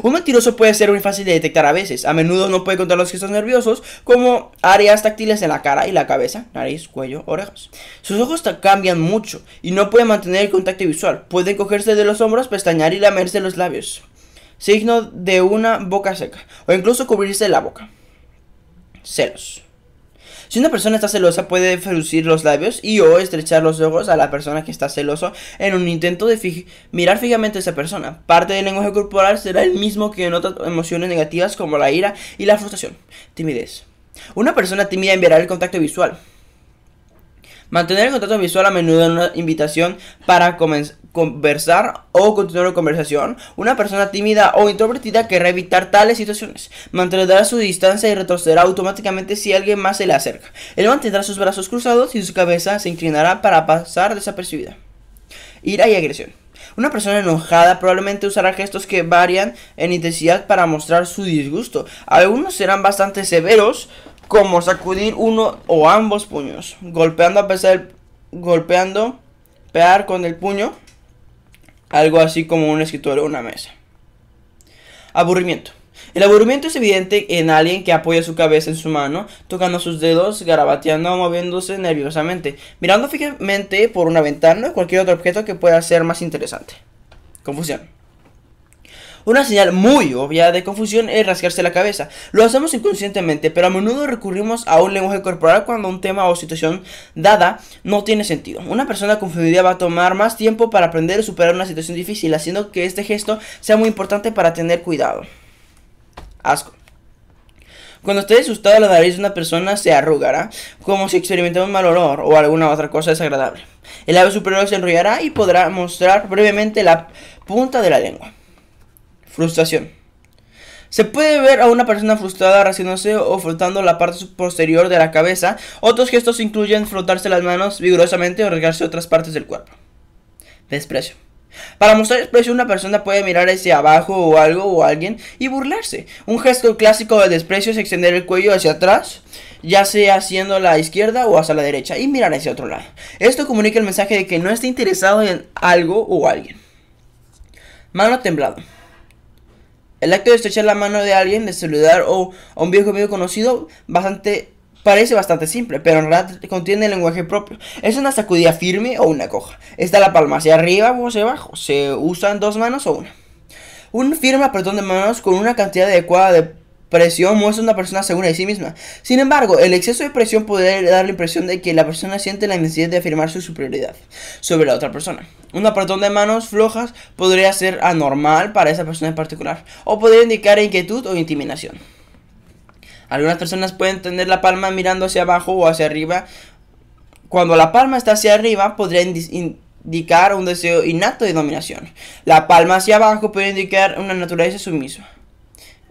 Un mentiroso puede ser muy fácil de detectar a veces. A menudo no puede contar los gestos nerviosos, como áreas táctiles en la cara y la cabeza, nariz, cuello, orejas. Sus ojos cambian mucho y no puede mantener el contacto visual. Puede cogerse de los hombros, pestañear y lamerse los labios. Signo de una boca seca, o incluso cubrirse la boca. Celos. Si una persona está celosa puede fruncir los labios y o estrechar los ojos a la persona que está celoso en un intento de mirar fijamente a esa persona. Parte del lenguaje corporal será el mismo que en otras emociones negativas como la ira y la frustración. Timidez. Una persona tímida enviará el contacto visual. Mantener el contacto visual a menudo en una invitación para conversar o continuar la conversación. Una persona tímida o introvertida querrá evitar tales situaciones. Mantendrá su distancia y retrocederá automáticamente si alguien más se le acerca. Él mantendrá sus brazos cruzados y su cabeza se inclinará para pasar desapercibida. Ira y agresión. Una persona enojada probablemente usará gestos que varían en intensidad para mostrar su disgusto. Algunos serán bastante severos, como sacudir uno o ambos puños, golpeando a pesar golpeando, pegar con el puño, algo así como un escritorio o una mesa. Aburrimiento. El aburrimiento es evidente en alguien que apoya su cabeza en su mano, tocando sus dedos, garabateando o moviéndose nerviosamente, mirando fijamente por una ventana o cualquier otro objeto que pueda ser más interesante. Confusión. Una señal muy obvia de confusión es rascarse la cabeza. Lo hacemos inconscientemente, pero a menudo recurrimos a un lenguaje corporal cuando un tema o situación dada no tiene sentido. Una persona confundida va a tomar más tiempo para aprender a superar una situación difícil, haciendo que este gesto sea muy importante para tener cuidado. Asco. Cuando esté asustado, la nariz de una persona se arrugará, como si experimentara un mal olor o alguna otra cosa desagradable. El ave superior se enrollará y podrá mostrar brevemente la punta de la lengua. Frustración. Se puede ver a una persona frustrada raciéndose o frotando la parte posterior de la cabeza. Otros gestos incluyen frotarse las manos vigorosamente o regarse otras partes del cuerpo. Desprecio. Para mostrar desprecio una persona puede mirar hacia abajo o algo o alguien y burlarse. Un gesto clásico de desprecio es extender el cuello hacia atrás, ya sea haciendo la izquierda o hacia la derecha y mirar hacia otro lado. Esto comunica el mensaje de que no está interesado en algo o alguien. Mano temblado. El acto de estrechar la mano de alguien, de saludar o a un viejo amigo conocido, bastante Parece bastante simple, pero en realidad contiene el lenguaje propio. Es una sacudida firme o una coja. Está la palma hacia arriba o hacia abajo. Se usan dos manos o una. Un firme apretón de manos con una cantidad adecuada de presión muestra una persona segura de sí misma. Sin embargo, el exceso de presión puede dar la impresión de que la persona siente la necesidad de afirmar su superioridad sobre la otra persona. Un apretón de manos flojas podría ser anormal para esa persona en particular, o podría indicar inquietud o intimidación. Algunas personas pueden tener la palma mirando hacia abajo o hacia arriba. Cuando la palma está hacia arriba, podría indicar un deseo innato de dominación. La palma hacia abajo puede indicar una naturaleza sumisa.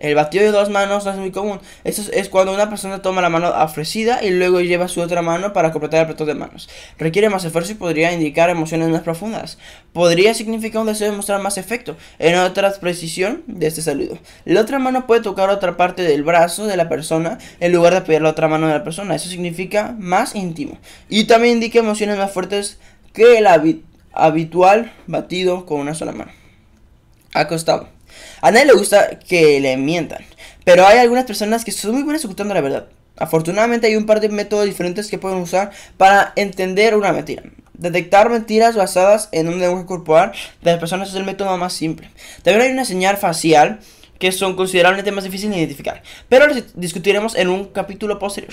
El batido de dos manos no es muy común. Esto es cuando una persona toma la mano ofrecida y luego lleva su otra mano para completar el plato de manos. Requiere más esfuerzo y podría indicar emociones más profundas. Podría significar un deseo de mostrar más efecto en otra precisión de este saludo. La otra mano puede tocar otra parte del brazo de la persona en lugar de apoyar la otra mano de la persona. Eso significa más íntimo. Y también indica emociones más fuertes que el habitual batido con una sola mano. Acostado. A nadie le gusta que le mientan, pero hay algunas personas que son muy buenas ocultando la verdad. Afortunadamente hay un par de métodos diferentes que pueden usar para entender una mentira. Detectar mentiras basadas en un lenguaje corporal de las personas es el método más simple. También hay una señal facial que son considerablemente más difíciles de identificar, pero los discutiremos en un capítulo posterior.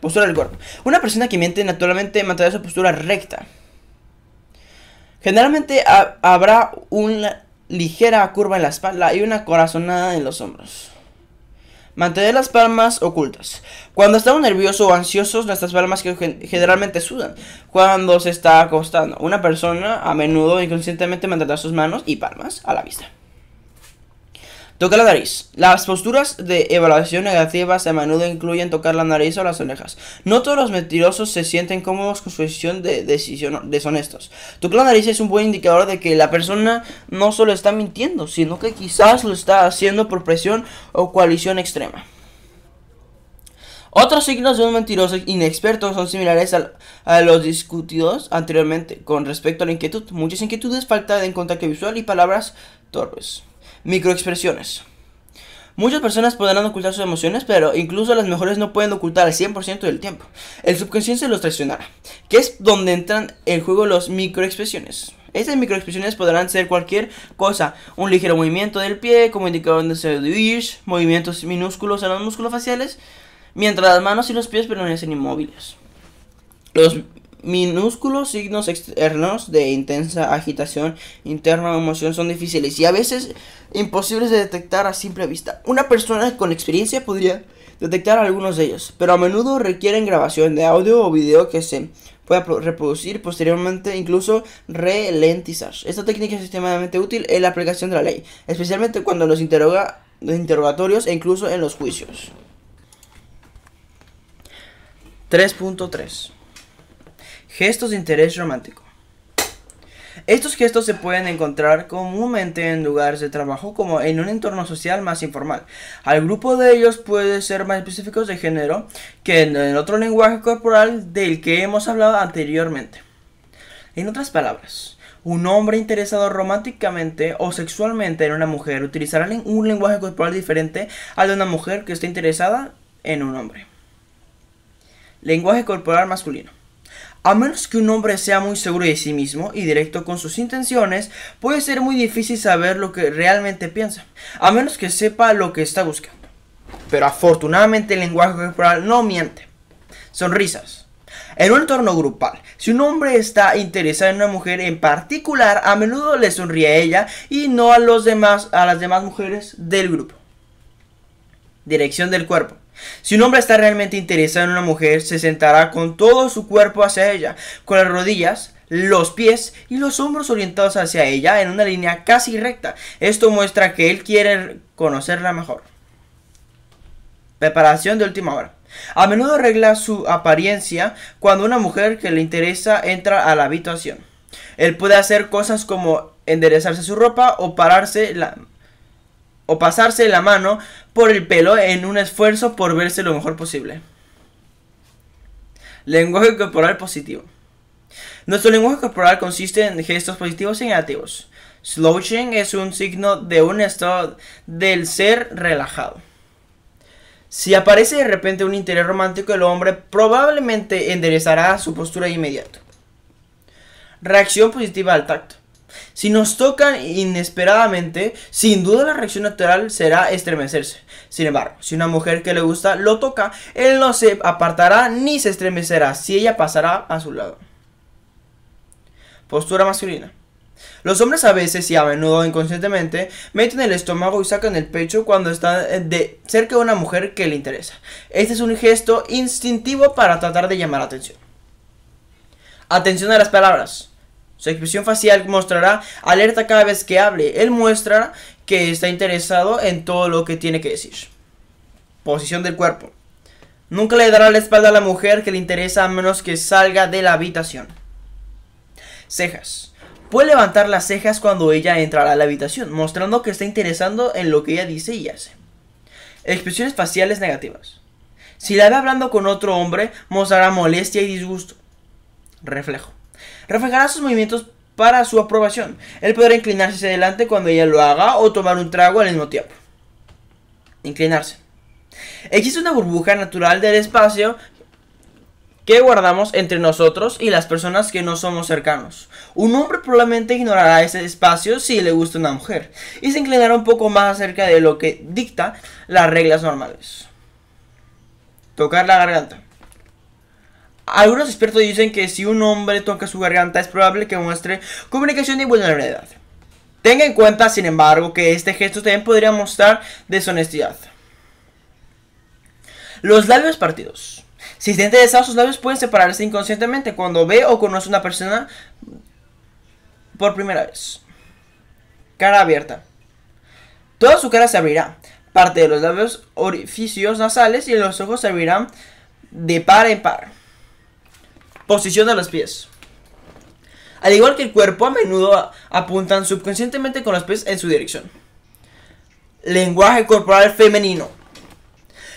Postura del cuerpo. Una persona que miente naturalmente mantendrá su postura recta. Generalmente habrá un ligera curva en la espalda y una corazonada en los hombros. Mantener las palmas ocultas. Cuando estamos nerviosos o ansiosos, nuestras palmas generalmente sudan. Cuando se está acostando, una persona a menudo inconscientemente mantendrá sus manos y palmas a la vista. Tocar la nariz. Las posturas de evaluación negativas a menudo incluyen tocar la nariz o las orejas. No todos los mentirosos se sienten cómodos con su decisión de decisión deshonestos. Tocar la nariz es un buen indicador de que la persona no solo está mintiendo, sino que quizás lo está haciendo por presión o coalición extrema. Otros signos de un mentiroso inexperto son similares a los discutidos anteriormente con respecto a la inquietud. Muchas inquietudes, falta de contacto visual y palabras torpes. Microexpresiones. Muchas personas podrán ocultar sus emociones, pero incluso las mejores no pueden ocultar al 100% del tiempo. El subconsciente los traicionará, que es donde entran en juego las microexpresiones. Estas microexpresiones podrán ser cualquier cosa, un ligero movimiento del pie, como indicador de seduir, movimientos minúsculos en los músculos faciales, mientras las manos y los pies permanecen inmóviles. Los minúsculos signos externos de intensa agitación interna o emoción son difíciles y a veces imposibles de detectar a simple vista. Una persona con experiencia podría detectar algunos de ellos, pero a menudo requieren grabación de audio o video que se pueda reproducir posteriormente, incluso ralentizar. Esta técnica es extremadamente útil en la aplicación de la ley, especialmente cuando los interroga los interrogatorios e incluso en los juicios. 3.3 Gestos de interés romántico. Estos gestos se pueden encontrar comúnmente en lugares de trabajo como en un entorno social más informal. Al grupo de ellos puede ser más específicos de género que en otro lenguaje corporal del que hemos hablado anteriormente. En otras palabras, un hombre interesado románticamente o sexualmente en una mujer utilizará un lenguaje corporal diferente al de una mujer que está interesada en un hombre. Lenguaje corporal masculino. A menos que un hombre sea muy seguro de sí mismo y directo con sus intenciones, puede ser muy difícil saber lo que realmente piensa, a menos que sepa lo que está buscando. Pero afortunadamente el lenguaje corporal no miente. Sonrisas. En un entorno grupal, si un hombre está interesado en una mujer en particular, a menudo le sonríe a ella y no a los demás, a las demás mujeres del grupo. Dirección del cuerpo. Si un hombre está realmente interesado en una mujer, se sentará con todo su cuerpo hacia ella, con las rodillas, los pies y los hombros orientados hacia ella en una línea casi recta. Esto muestra que él quiere conocerla mejor. Preparación de última hora. A menudo arregla su apariencia cuando una mujer que le interesa entra a la habitación. Él puede hacer cosas como enderezarse su ropa o pararse la o pasarse la mano por el pelo en un esfuerzo por verse lo mejor posible. Lenguaje corporal positivo. Nuestro lenguaje corporal consiste en gestos positivos y negativos. Slouching es un signo de un estado del ser relajado. Si aparece de repente un interés romántico, el hombre probablemente enderezará su postura de inmediato. Reacción positiva al tacto. Si nos tocan inesperadamente, sin duda la reacción natural será estremecerse. Sin embargo, si una mujer que le gusta lo toca, él no se apartará ni se estremecerá si ella pasará a su lado. Postura masculina. Los hombres a veces y a menudo inconscientemente meten el estómago y sacan el pecho cuando están de cerca de una mujer que le interesa. Este es un gesto instintivo para tratar de llamar la atención. Atención a las palabras. Su expresión facial mostrará alerta cada vez que hable. Él muestra que está interesado en todo lo que tiene que decir. Posición del cuerpo. Nunca le dará la espalda a la mujer que le interesa a menos que salga de la habitación. Cejas. Puede levantar las cejas cuando ella entrará a la habitación, mostrando que está interesado en lo que ella dice y hace. Expresiones faciales negativas. Si la ve hablando con otro hombre, mostrará molestia y disgusto. Reflejo. Reflejará sus movimientos para su aprobación. Él podrá inclinarse hacia adelante cuando ella lo haga o tomar un trago al mismo tiempo. Inclinarse. Existe una burbuja natural del espacio que guardamos entre nosotros y las personas que no somos cercanos. Un hombre probablemente ignorará ese espacio si le gusta una mujer y se inclinará un poco más acerca de lo que dicta las reglas normales. Tocar la garganta. Algunos expertos dicen que si un hombre toca su garganta es probable que muestre comunicación y vulnerabilidad. Tenga en cuenta, sin embargo, que este gesto también podría mostrar deshonestidad. Los labios partidos. Si está interesado, sus labios pueden separarse inconscientemente cuando ve o conoce a una persona por primera vez. Cara abierta. Toda su cara se abrirá. Parte de los labios, orificios nasales y los ojos se abrirán de par en par. Posición de los pies. Al igual que el cuerpo, a menudo apuntan subconscientemente con los pies en su dirección. Lenguaje corporal femenino.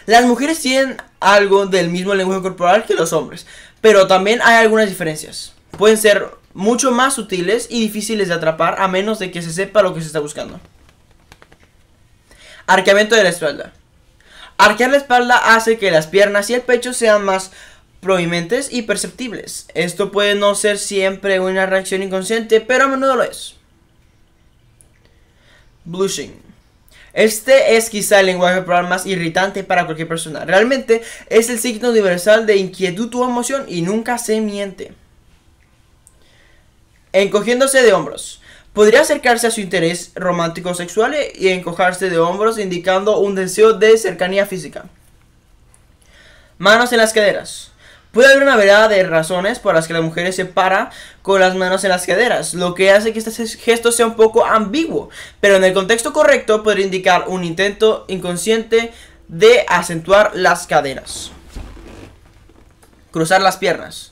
Las mujeres tienen algo del mismo lenguaje corporal que los hombres, pero también hay algunas diferencias. Pueden ser mucho más sutiles y difíciles de atrapar a menos de que se sepa lo que se está buscando. Arqueamiento de la espalda. Arquear la espalda hace que las piernas y el pecho sean más prominentes y perceptibles. Esto puede no ser siempre una reacción inconsciente, pero a menudo lo es. Blushing. Este es quizá el lenguaje corporal más irritante para cualquier persona. Realmente es el signo universal de inquietud o emoción y nunca se miente. Encogiéndose de hombros. Podría acercarse a su interés romántico o sexual y encojarse de hombros indicando un deseo de cercanía física. Manos en las caderas. Puede haber una variedad de razones por las que la mujer se para con las manos en las caderas, lo que hace que este gesto sea un poco ambiguo, pero en el contexto correcto podría indicar un intento inconsciente de acentuar las caderas. Cruzar las piernas.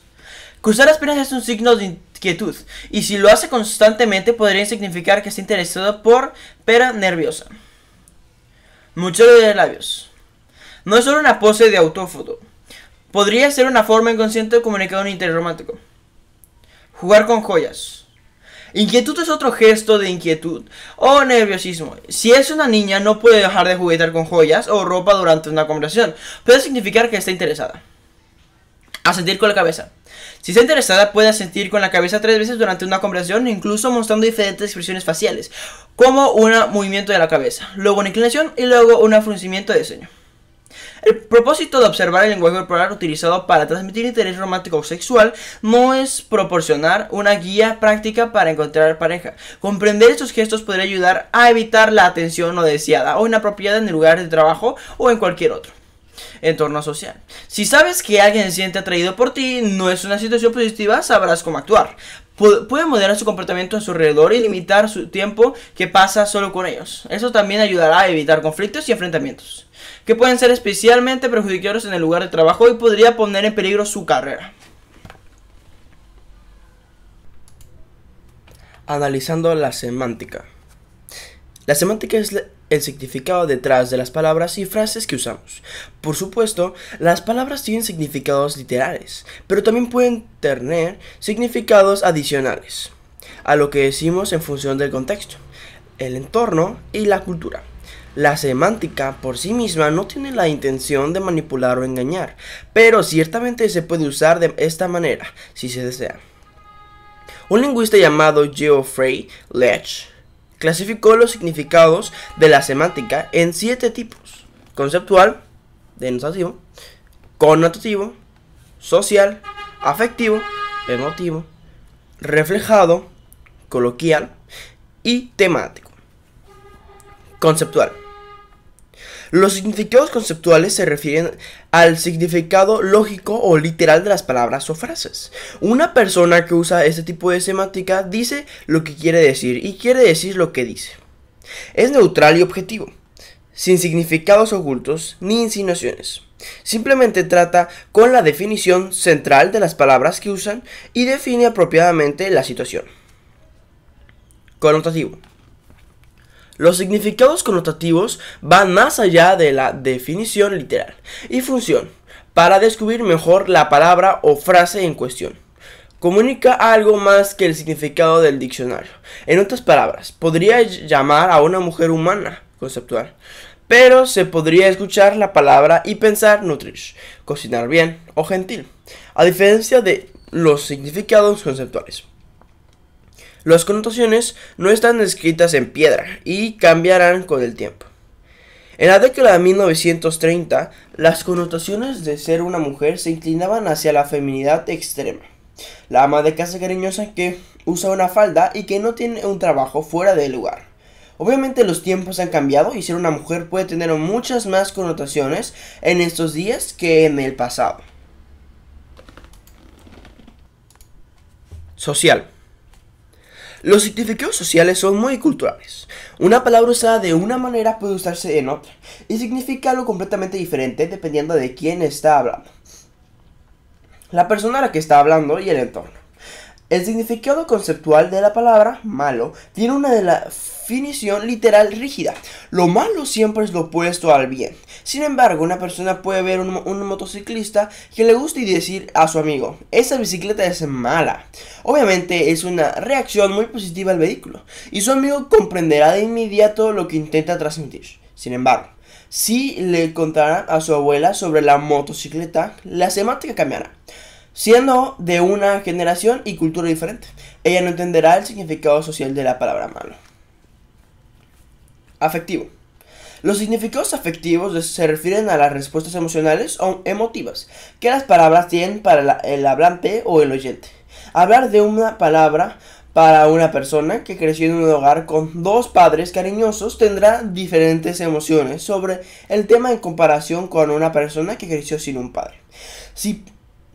Cruzar las piernas es un signo de inquietud, y si lo hace constantemente podría significar que está interesado por, pera nerviosa. Mucho de labios. No es solo una pose de autófoto Podría ser una forma inconsciente de comunicar un interés romántico. Jugar con joyas. Inquietud es otro gesto de inquietud o nerviosismo. Si es una niña no puede dejar de juguetar con joyas o ropa durante una conversación. Puede significar que está interesada. Asentir con la cabeza. Si está interesada puede asentir con la cabeza tres veces durante una conversación, incluso mostrando diferentes expresiones faciales, como un movimiento de la cabeza, luego una inclinación y luego un fruncimiento de ceño. El propósito de observar el lenguaje corporal utilizado para transmitir interés romántico o sexual no es proporcionar una guía práctica para encontrar pareja. Comprender estos gestos podría ayudar a evitar la atención no deseada o inapropiada en el lugar de trabajo o en cualquier otro entorno social. Si sabes que alguien se siente atraído por ti, no es una situación positiva, sabrás cómo actuar puede moderar su comportamiento a su alrededor y limitar su tiempo que pasa solo con ellos. Eso también ayudará a evitar conflictos y enfrentamientos, que pueden ser especialmente perjudiciales en el lugar de trabajo y podría poner en peligro su carrera. Analizando la semántica. La semántica es la el significado detrás de las palabras y frases que usamos. Por supuesto, las palabras tienen significados literales, pero también pueden tener significados adicionales a lo que decimos en función del contexto, el entorno y la cultura. La semántica por sí misma no tiene la intención de manipular o engañar, pero ciertamente se puede usar de esta manera, si se desea. Un lingüista llamado Geoffrey Lech clasificó los significados de la semántica en siete tipos. Conceptual, denotativo, connotativo, social, afectivo, emotivo, reflejado, coloquial y temático. Conceptual. Los significados conceptuales se refieren al significado lógico o literal de las palabras o frases. Una persona que usa este tipo de semántica dice lo que quiere decir y quiere decir lo que dice. Es neutral y objetivo, sin significados ocultos ni insinuaciones. Simplemente trata con la definición central de las palabras que usan y define apropiadamente la situación. Connotativo. Los significados connotativos van más allá de la definición literal y función para descubrir mejor la palabra o frase en cuestión. Comunica algo más que el significado del diccionario. En otras palabras, podría llamar a una mujer humana conceptual, pero se podría escuchar la palabra y pensar nutrir, cocinar bien o gentil, a diferencia de los significados conceptuales. Las connotaciones no están escritas en piedra y cambiarán con el tiempo. En la década de 1930, las connotaciones de ser una mujer se inclinaban hacia la feminidad extrema. La ama de casa cariñosa que usa una falda y que no tiene un trabajo fuera del lugar. Obviamente los tiempos han cambiado y ser una mujer puede tener muchas más connotaciones en estos días que en el pasado. Social. Los significados sociales son muy culturales. Una palabra usada de una manera puede usarse en otra y significa algo completamente diferente dependiendo de quién está hablando, la persona a la que está hablando y el entorno. El significado conceptual de la palabra malo tiene una definición literal rígida. Lo malo siempre es lo opuesto al bien. Sin embargo, una persona puede ver un, motociclista que le gusta y decir a su amigo, esa bicicleta es mala. Obviamente es una reacción muy positiva al vehículo y su amigo comprenderá de inmediato lo que intenta transmitir. Sin embargo, si le contará a su abuela sobre la motocicleta, la semántica cambiará siendo de una generación y cultura diferente. Ella no entenderá el significado social de la palabra malo. Afectivo. Los significados afectivos se refieren a las respuestas emocionales o emotivas que las palabras tienen para el hablante o el oyente. Hablar de una palabra para una persona que creció en un hogar con dos padres cariñosos tendrá diferentes emociones sobre el tema en comparación con una persona que creció sin un padre. Si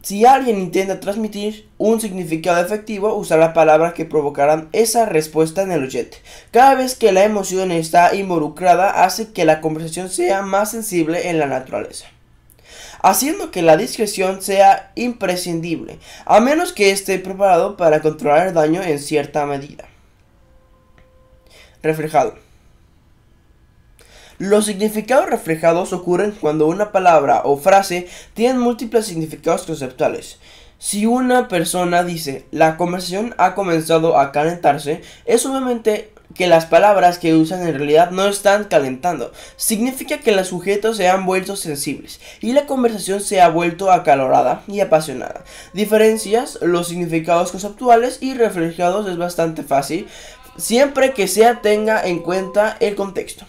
si alguien intenta transmitir un significado efectivo, usará palabras que provocarán esa respuesta en el oyente. Cada vez que la emoción está involucrada, hace que la conversación sea más sensible en la naturaleza haciendo que la discreción sea imprescindible, a menos que esté preparado para controlar el daño en cierta medida. Reflejado. Los significados reflejados ocurren cuando una palabra o frase tiene múltiples significados conceptuales. Si una persona dice la conversación ha comenzado a calentarse, es obviamente que las palabras que usan en realidad no están calentando. Significa que los sujetos se han vuelto sensibles y la conversación se ha vuelto acalorada y apasionada. Diferencias los significados conceptuales y reflejados es bastante fácil siempre que se tenga en cuenta el contexto.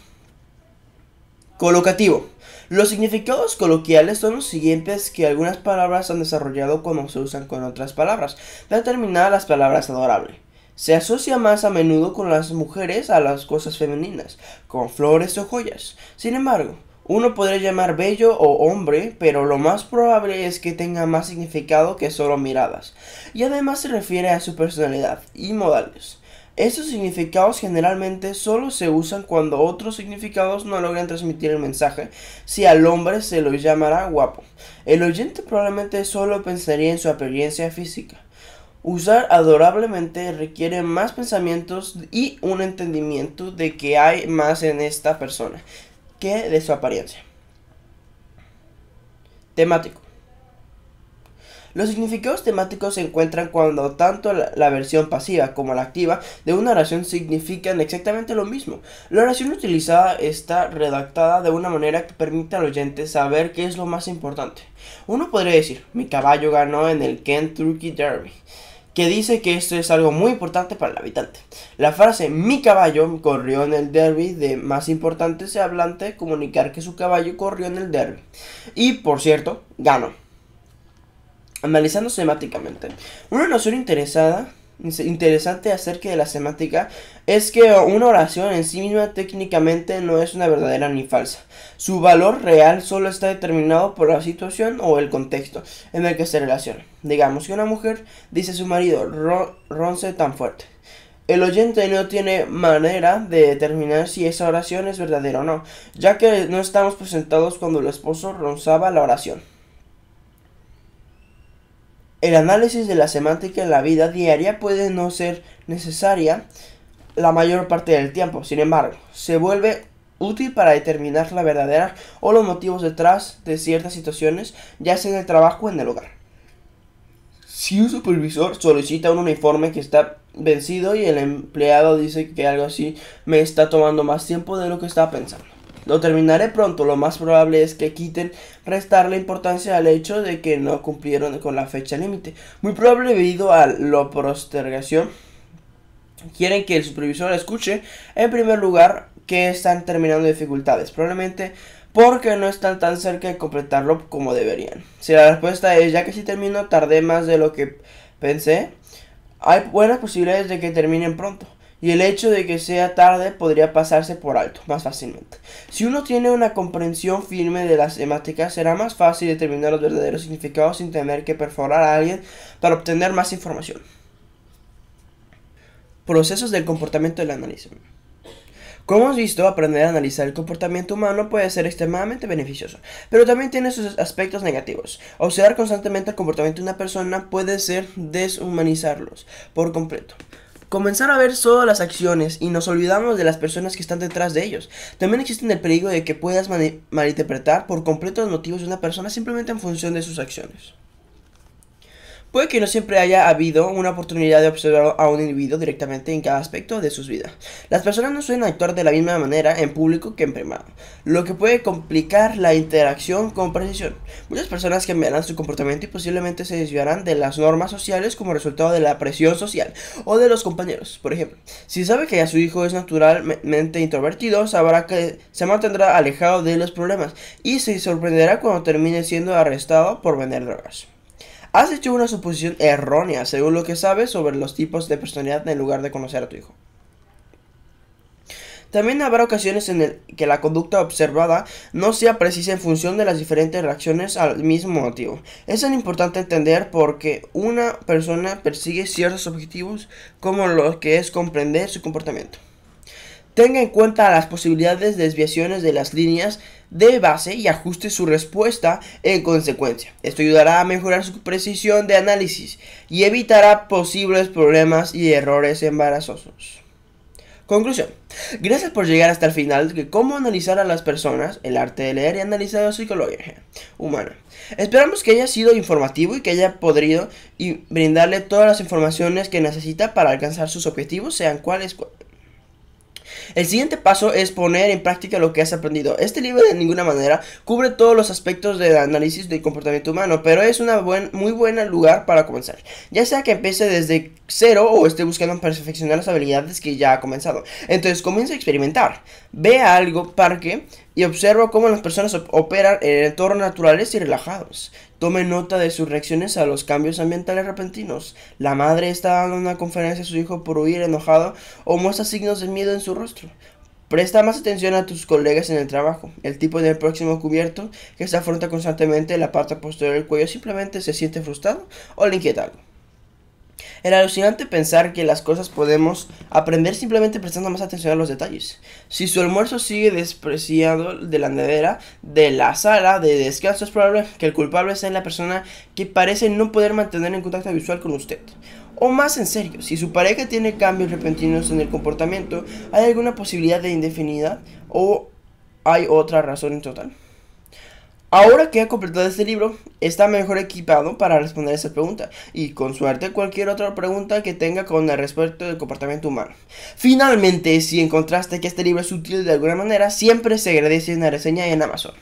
Colocativo. Los significados coloquiales son los siguientes que algunas palabras han desarrollado cuando se usan con otras palabras. determinadas las palabras adorable. Se asocia más a menudo con las mujeres a las cosas femeninas, con flores o joyas. Sin embargo, uno podría llamar bello o hombre, pero lo más probable es que tenga más significado que solo miradas. Y además se refiere a su personalidad y modales. Estos significados generalmente solo se usan cuando otros significados no logran transmitir el mensaje, si al hombre se lo llamará guapo. El oyente probablemente solo pensaría en su apariencia física. Usar adorablemente requiere más pensamientos y un entendimiento de que hay más en esta persona que de su apariencia. Temático. Los significados temáticos se encuentran cuando tanto la versión pasiva como la activa de una oración significan exactamente lo mismo. La oración utilizada está redactada de una manera que permite al oyente saber qué es lo más importante. Uno podría decir, mi caballo ganó en el Kentucky Derby que dice que esto es algo muy importante para el habitante. La frase mi caballo corrió en el derby de más importante se hablante comunicar que su caballo corrió en el derby. Y por cierto, ganó. Analizando semáticamente, Una noción interesada, interesante acerca de la semática es que una oración en sí misma técnicamente no es una verdadera ni falsa. Su valor real solo está determinado por la situación o el contexto en el que se relaciona. Digamos que una mujer dice a su marido, ronce tan fuerte. El oyente no tiene manera de determinar si esa oración es verdadera o no, ya que no estamos presentados cuando el esposo ronzaba la oración. El análisis de la semántica en la vida diaria puede no ser necesaria la mayor parte del tiempo, sin embargo, se vuelve útil para determinar la verdadera o los motivos detrás de ciertas situaciones, ya sea en el trabajo o en el hogar. Si un supervisor solicita un uniforme que está vencido y el empleado dice que algo así me está tomando más tiempo de lo que estaba pensando. Lo terminaré pronto, lo más probable es que quiten restar la importancia al hecho de que no cumplieron con la fecha límite. Muy probable debido a la postergación. Quieren que el supervisor escuche, en primer lugar, que están terminando dificultades, probablemente porque no están tan cerca de completarlo como deberían. Si la respuesta es ya que si termino tardé más de lo que pensé, hay buenas posibilidades de que terminen pronto y el hecho de que sea tarde podría pasarse por alto más fácilmente. Si uno tiene una comprensión firme de las temáticas, será más fácil determinar los verdaderos significados sin tener que perforar a alguien para obtener más información. Procesos del comportamiento del análisis. Como hemos visto, aprender a analizar el comportamiento humano puede ser extremadamente beneficioso, pero también tiene sus aspectos negativos. Observar constantemente el comportamiento de una persona puede ser deshumanizarlos por completo comenzar a ver solo las acciones y nos olvidamos de las personas que están detrás de ellos. También existe el peligro de que puedas malinterpretar por completo los motivos de una persona simplemente en función de sus acciones. Puede que no siempre haya habido una oportunidad de observar a un individuo directamente en cada aspecto de sus vidas. Las personas no suelen actuar de la misma manera en público que en privado, lo que puede complicar la interacción con precisión. Muchas personas cambiarán su comportamiento y posiblemente se desviarán de las normas sociales como resultado de la presión social o de los compañeros. Por ejemplo, si sabe que su hijo es naturalmente introvertido, sabrá que se mantendrá alejado de los problemas y se sorprenderá cuando termine siendo arrestado por vender drogas. Has hecho una suposición errónea, según lo que sabes, sobre los tipos de personalidad en lugar de conocer a tu hijo. También habrá ocasiones en el que la conducta observada no sea precisa en función de las diferentes reacciones al mismo motivo. Es tan importante entender qué una persona persigue ciertos objetivos como lo que es comprender su comportamiento. Tenga en cuenta las posibilidades de desviaciones de las líneas de base y ajuste su respuesta en consecuencia. Esto ayudará a mejorar su precisión de análisis y evitará posibles problemas y errores embarazosos. Conclusión. Gracias por llegar hasta el final de cómo analizar a las personas, el arte de leer y analizar la psicología humana. Esperamos que haya sido informativo y que haya podido y brindarle todas las informaciones que necesita para alcanzar sus objetivos, sean cuales. El siguiente paso es poner en práctica lo que has aprendido. Este libro de ninguna manera cubre todos los aspectos del análisis del comportamiento humano, pero es un buen, muy buen lugar para comenzar. Ya sea que empiece desde cero o esté buscando perfeccionar las habilidades que ya ha comenzado. Entonces comienza a experimentar. Ve algo, parque, y observa cómo las personas operan en entornos naturales y relajados. Tome nota de sus reacciones a los cambios ambientales repentinos. La madre está dando una conferencia a su hijo por huir enojado o muestra signos de miedo en su rostro. Presta más atención a tus colegas en el trabajo. El tipo del próximo cubierto que se afronta constantemente la parte posterior del cuello simplemente se siente frustrado o le inquieta era alucinante pensar que las cosas podemos aprender simplemente prestando más atención a los detalles. Si su almuerzo sigue despreciado de la nevera, de la sala de descanso, es probable que el culpable sea la persona que parece no poder mantener en contacto visual con usted. O más en serio, si su pareja tiene cambios repentinos en el comportamiento, ¿hay alguna posibilidad de indefinida o hay otra razón en total? Ahora que ha completado este libro, está mejor equipado para responder esa pregunta y con suerte cualquier otra pregunta que tenga con respecto al comportamiento humano. Finalmente, si encontraste que este libro es útil de alguna manera, siempre se agradece una reseña en Amazon.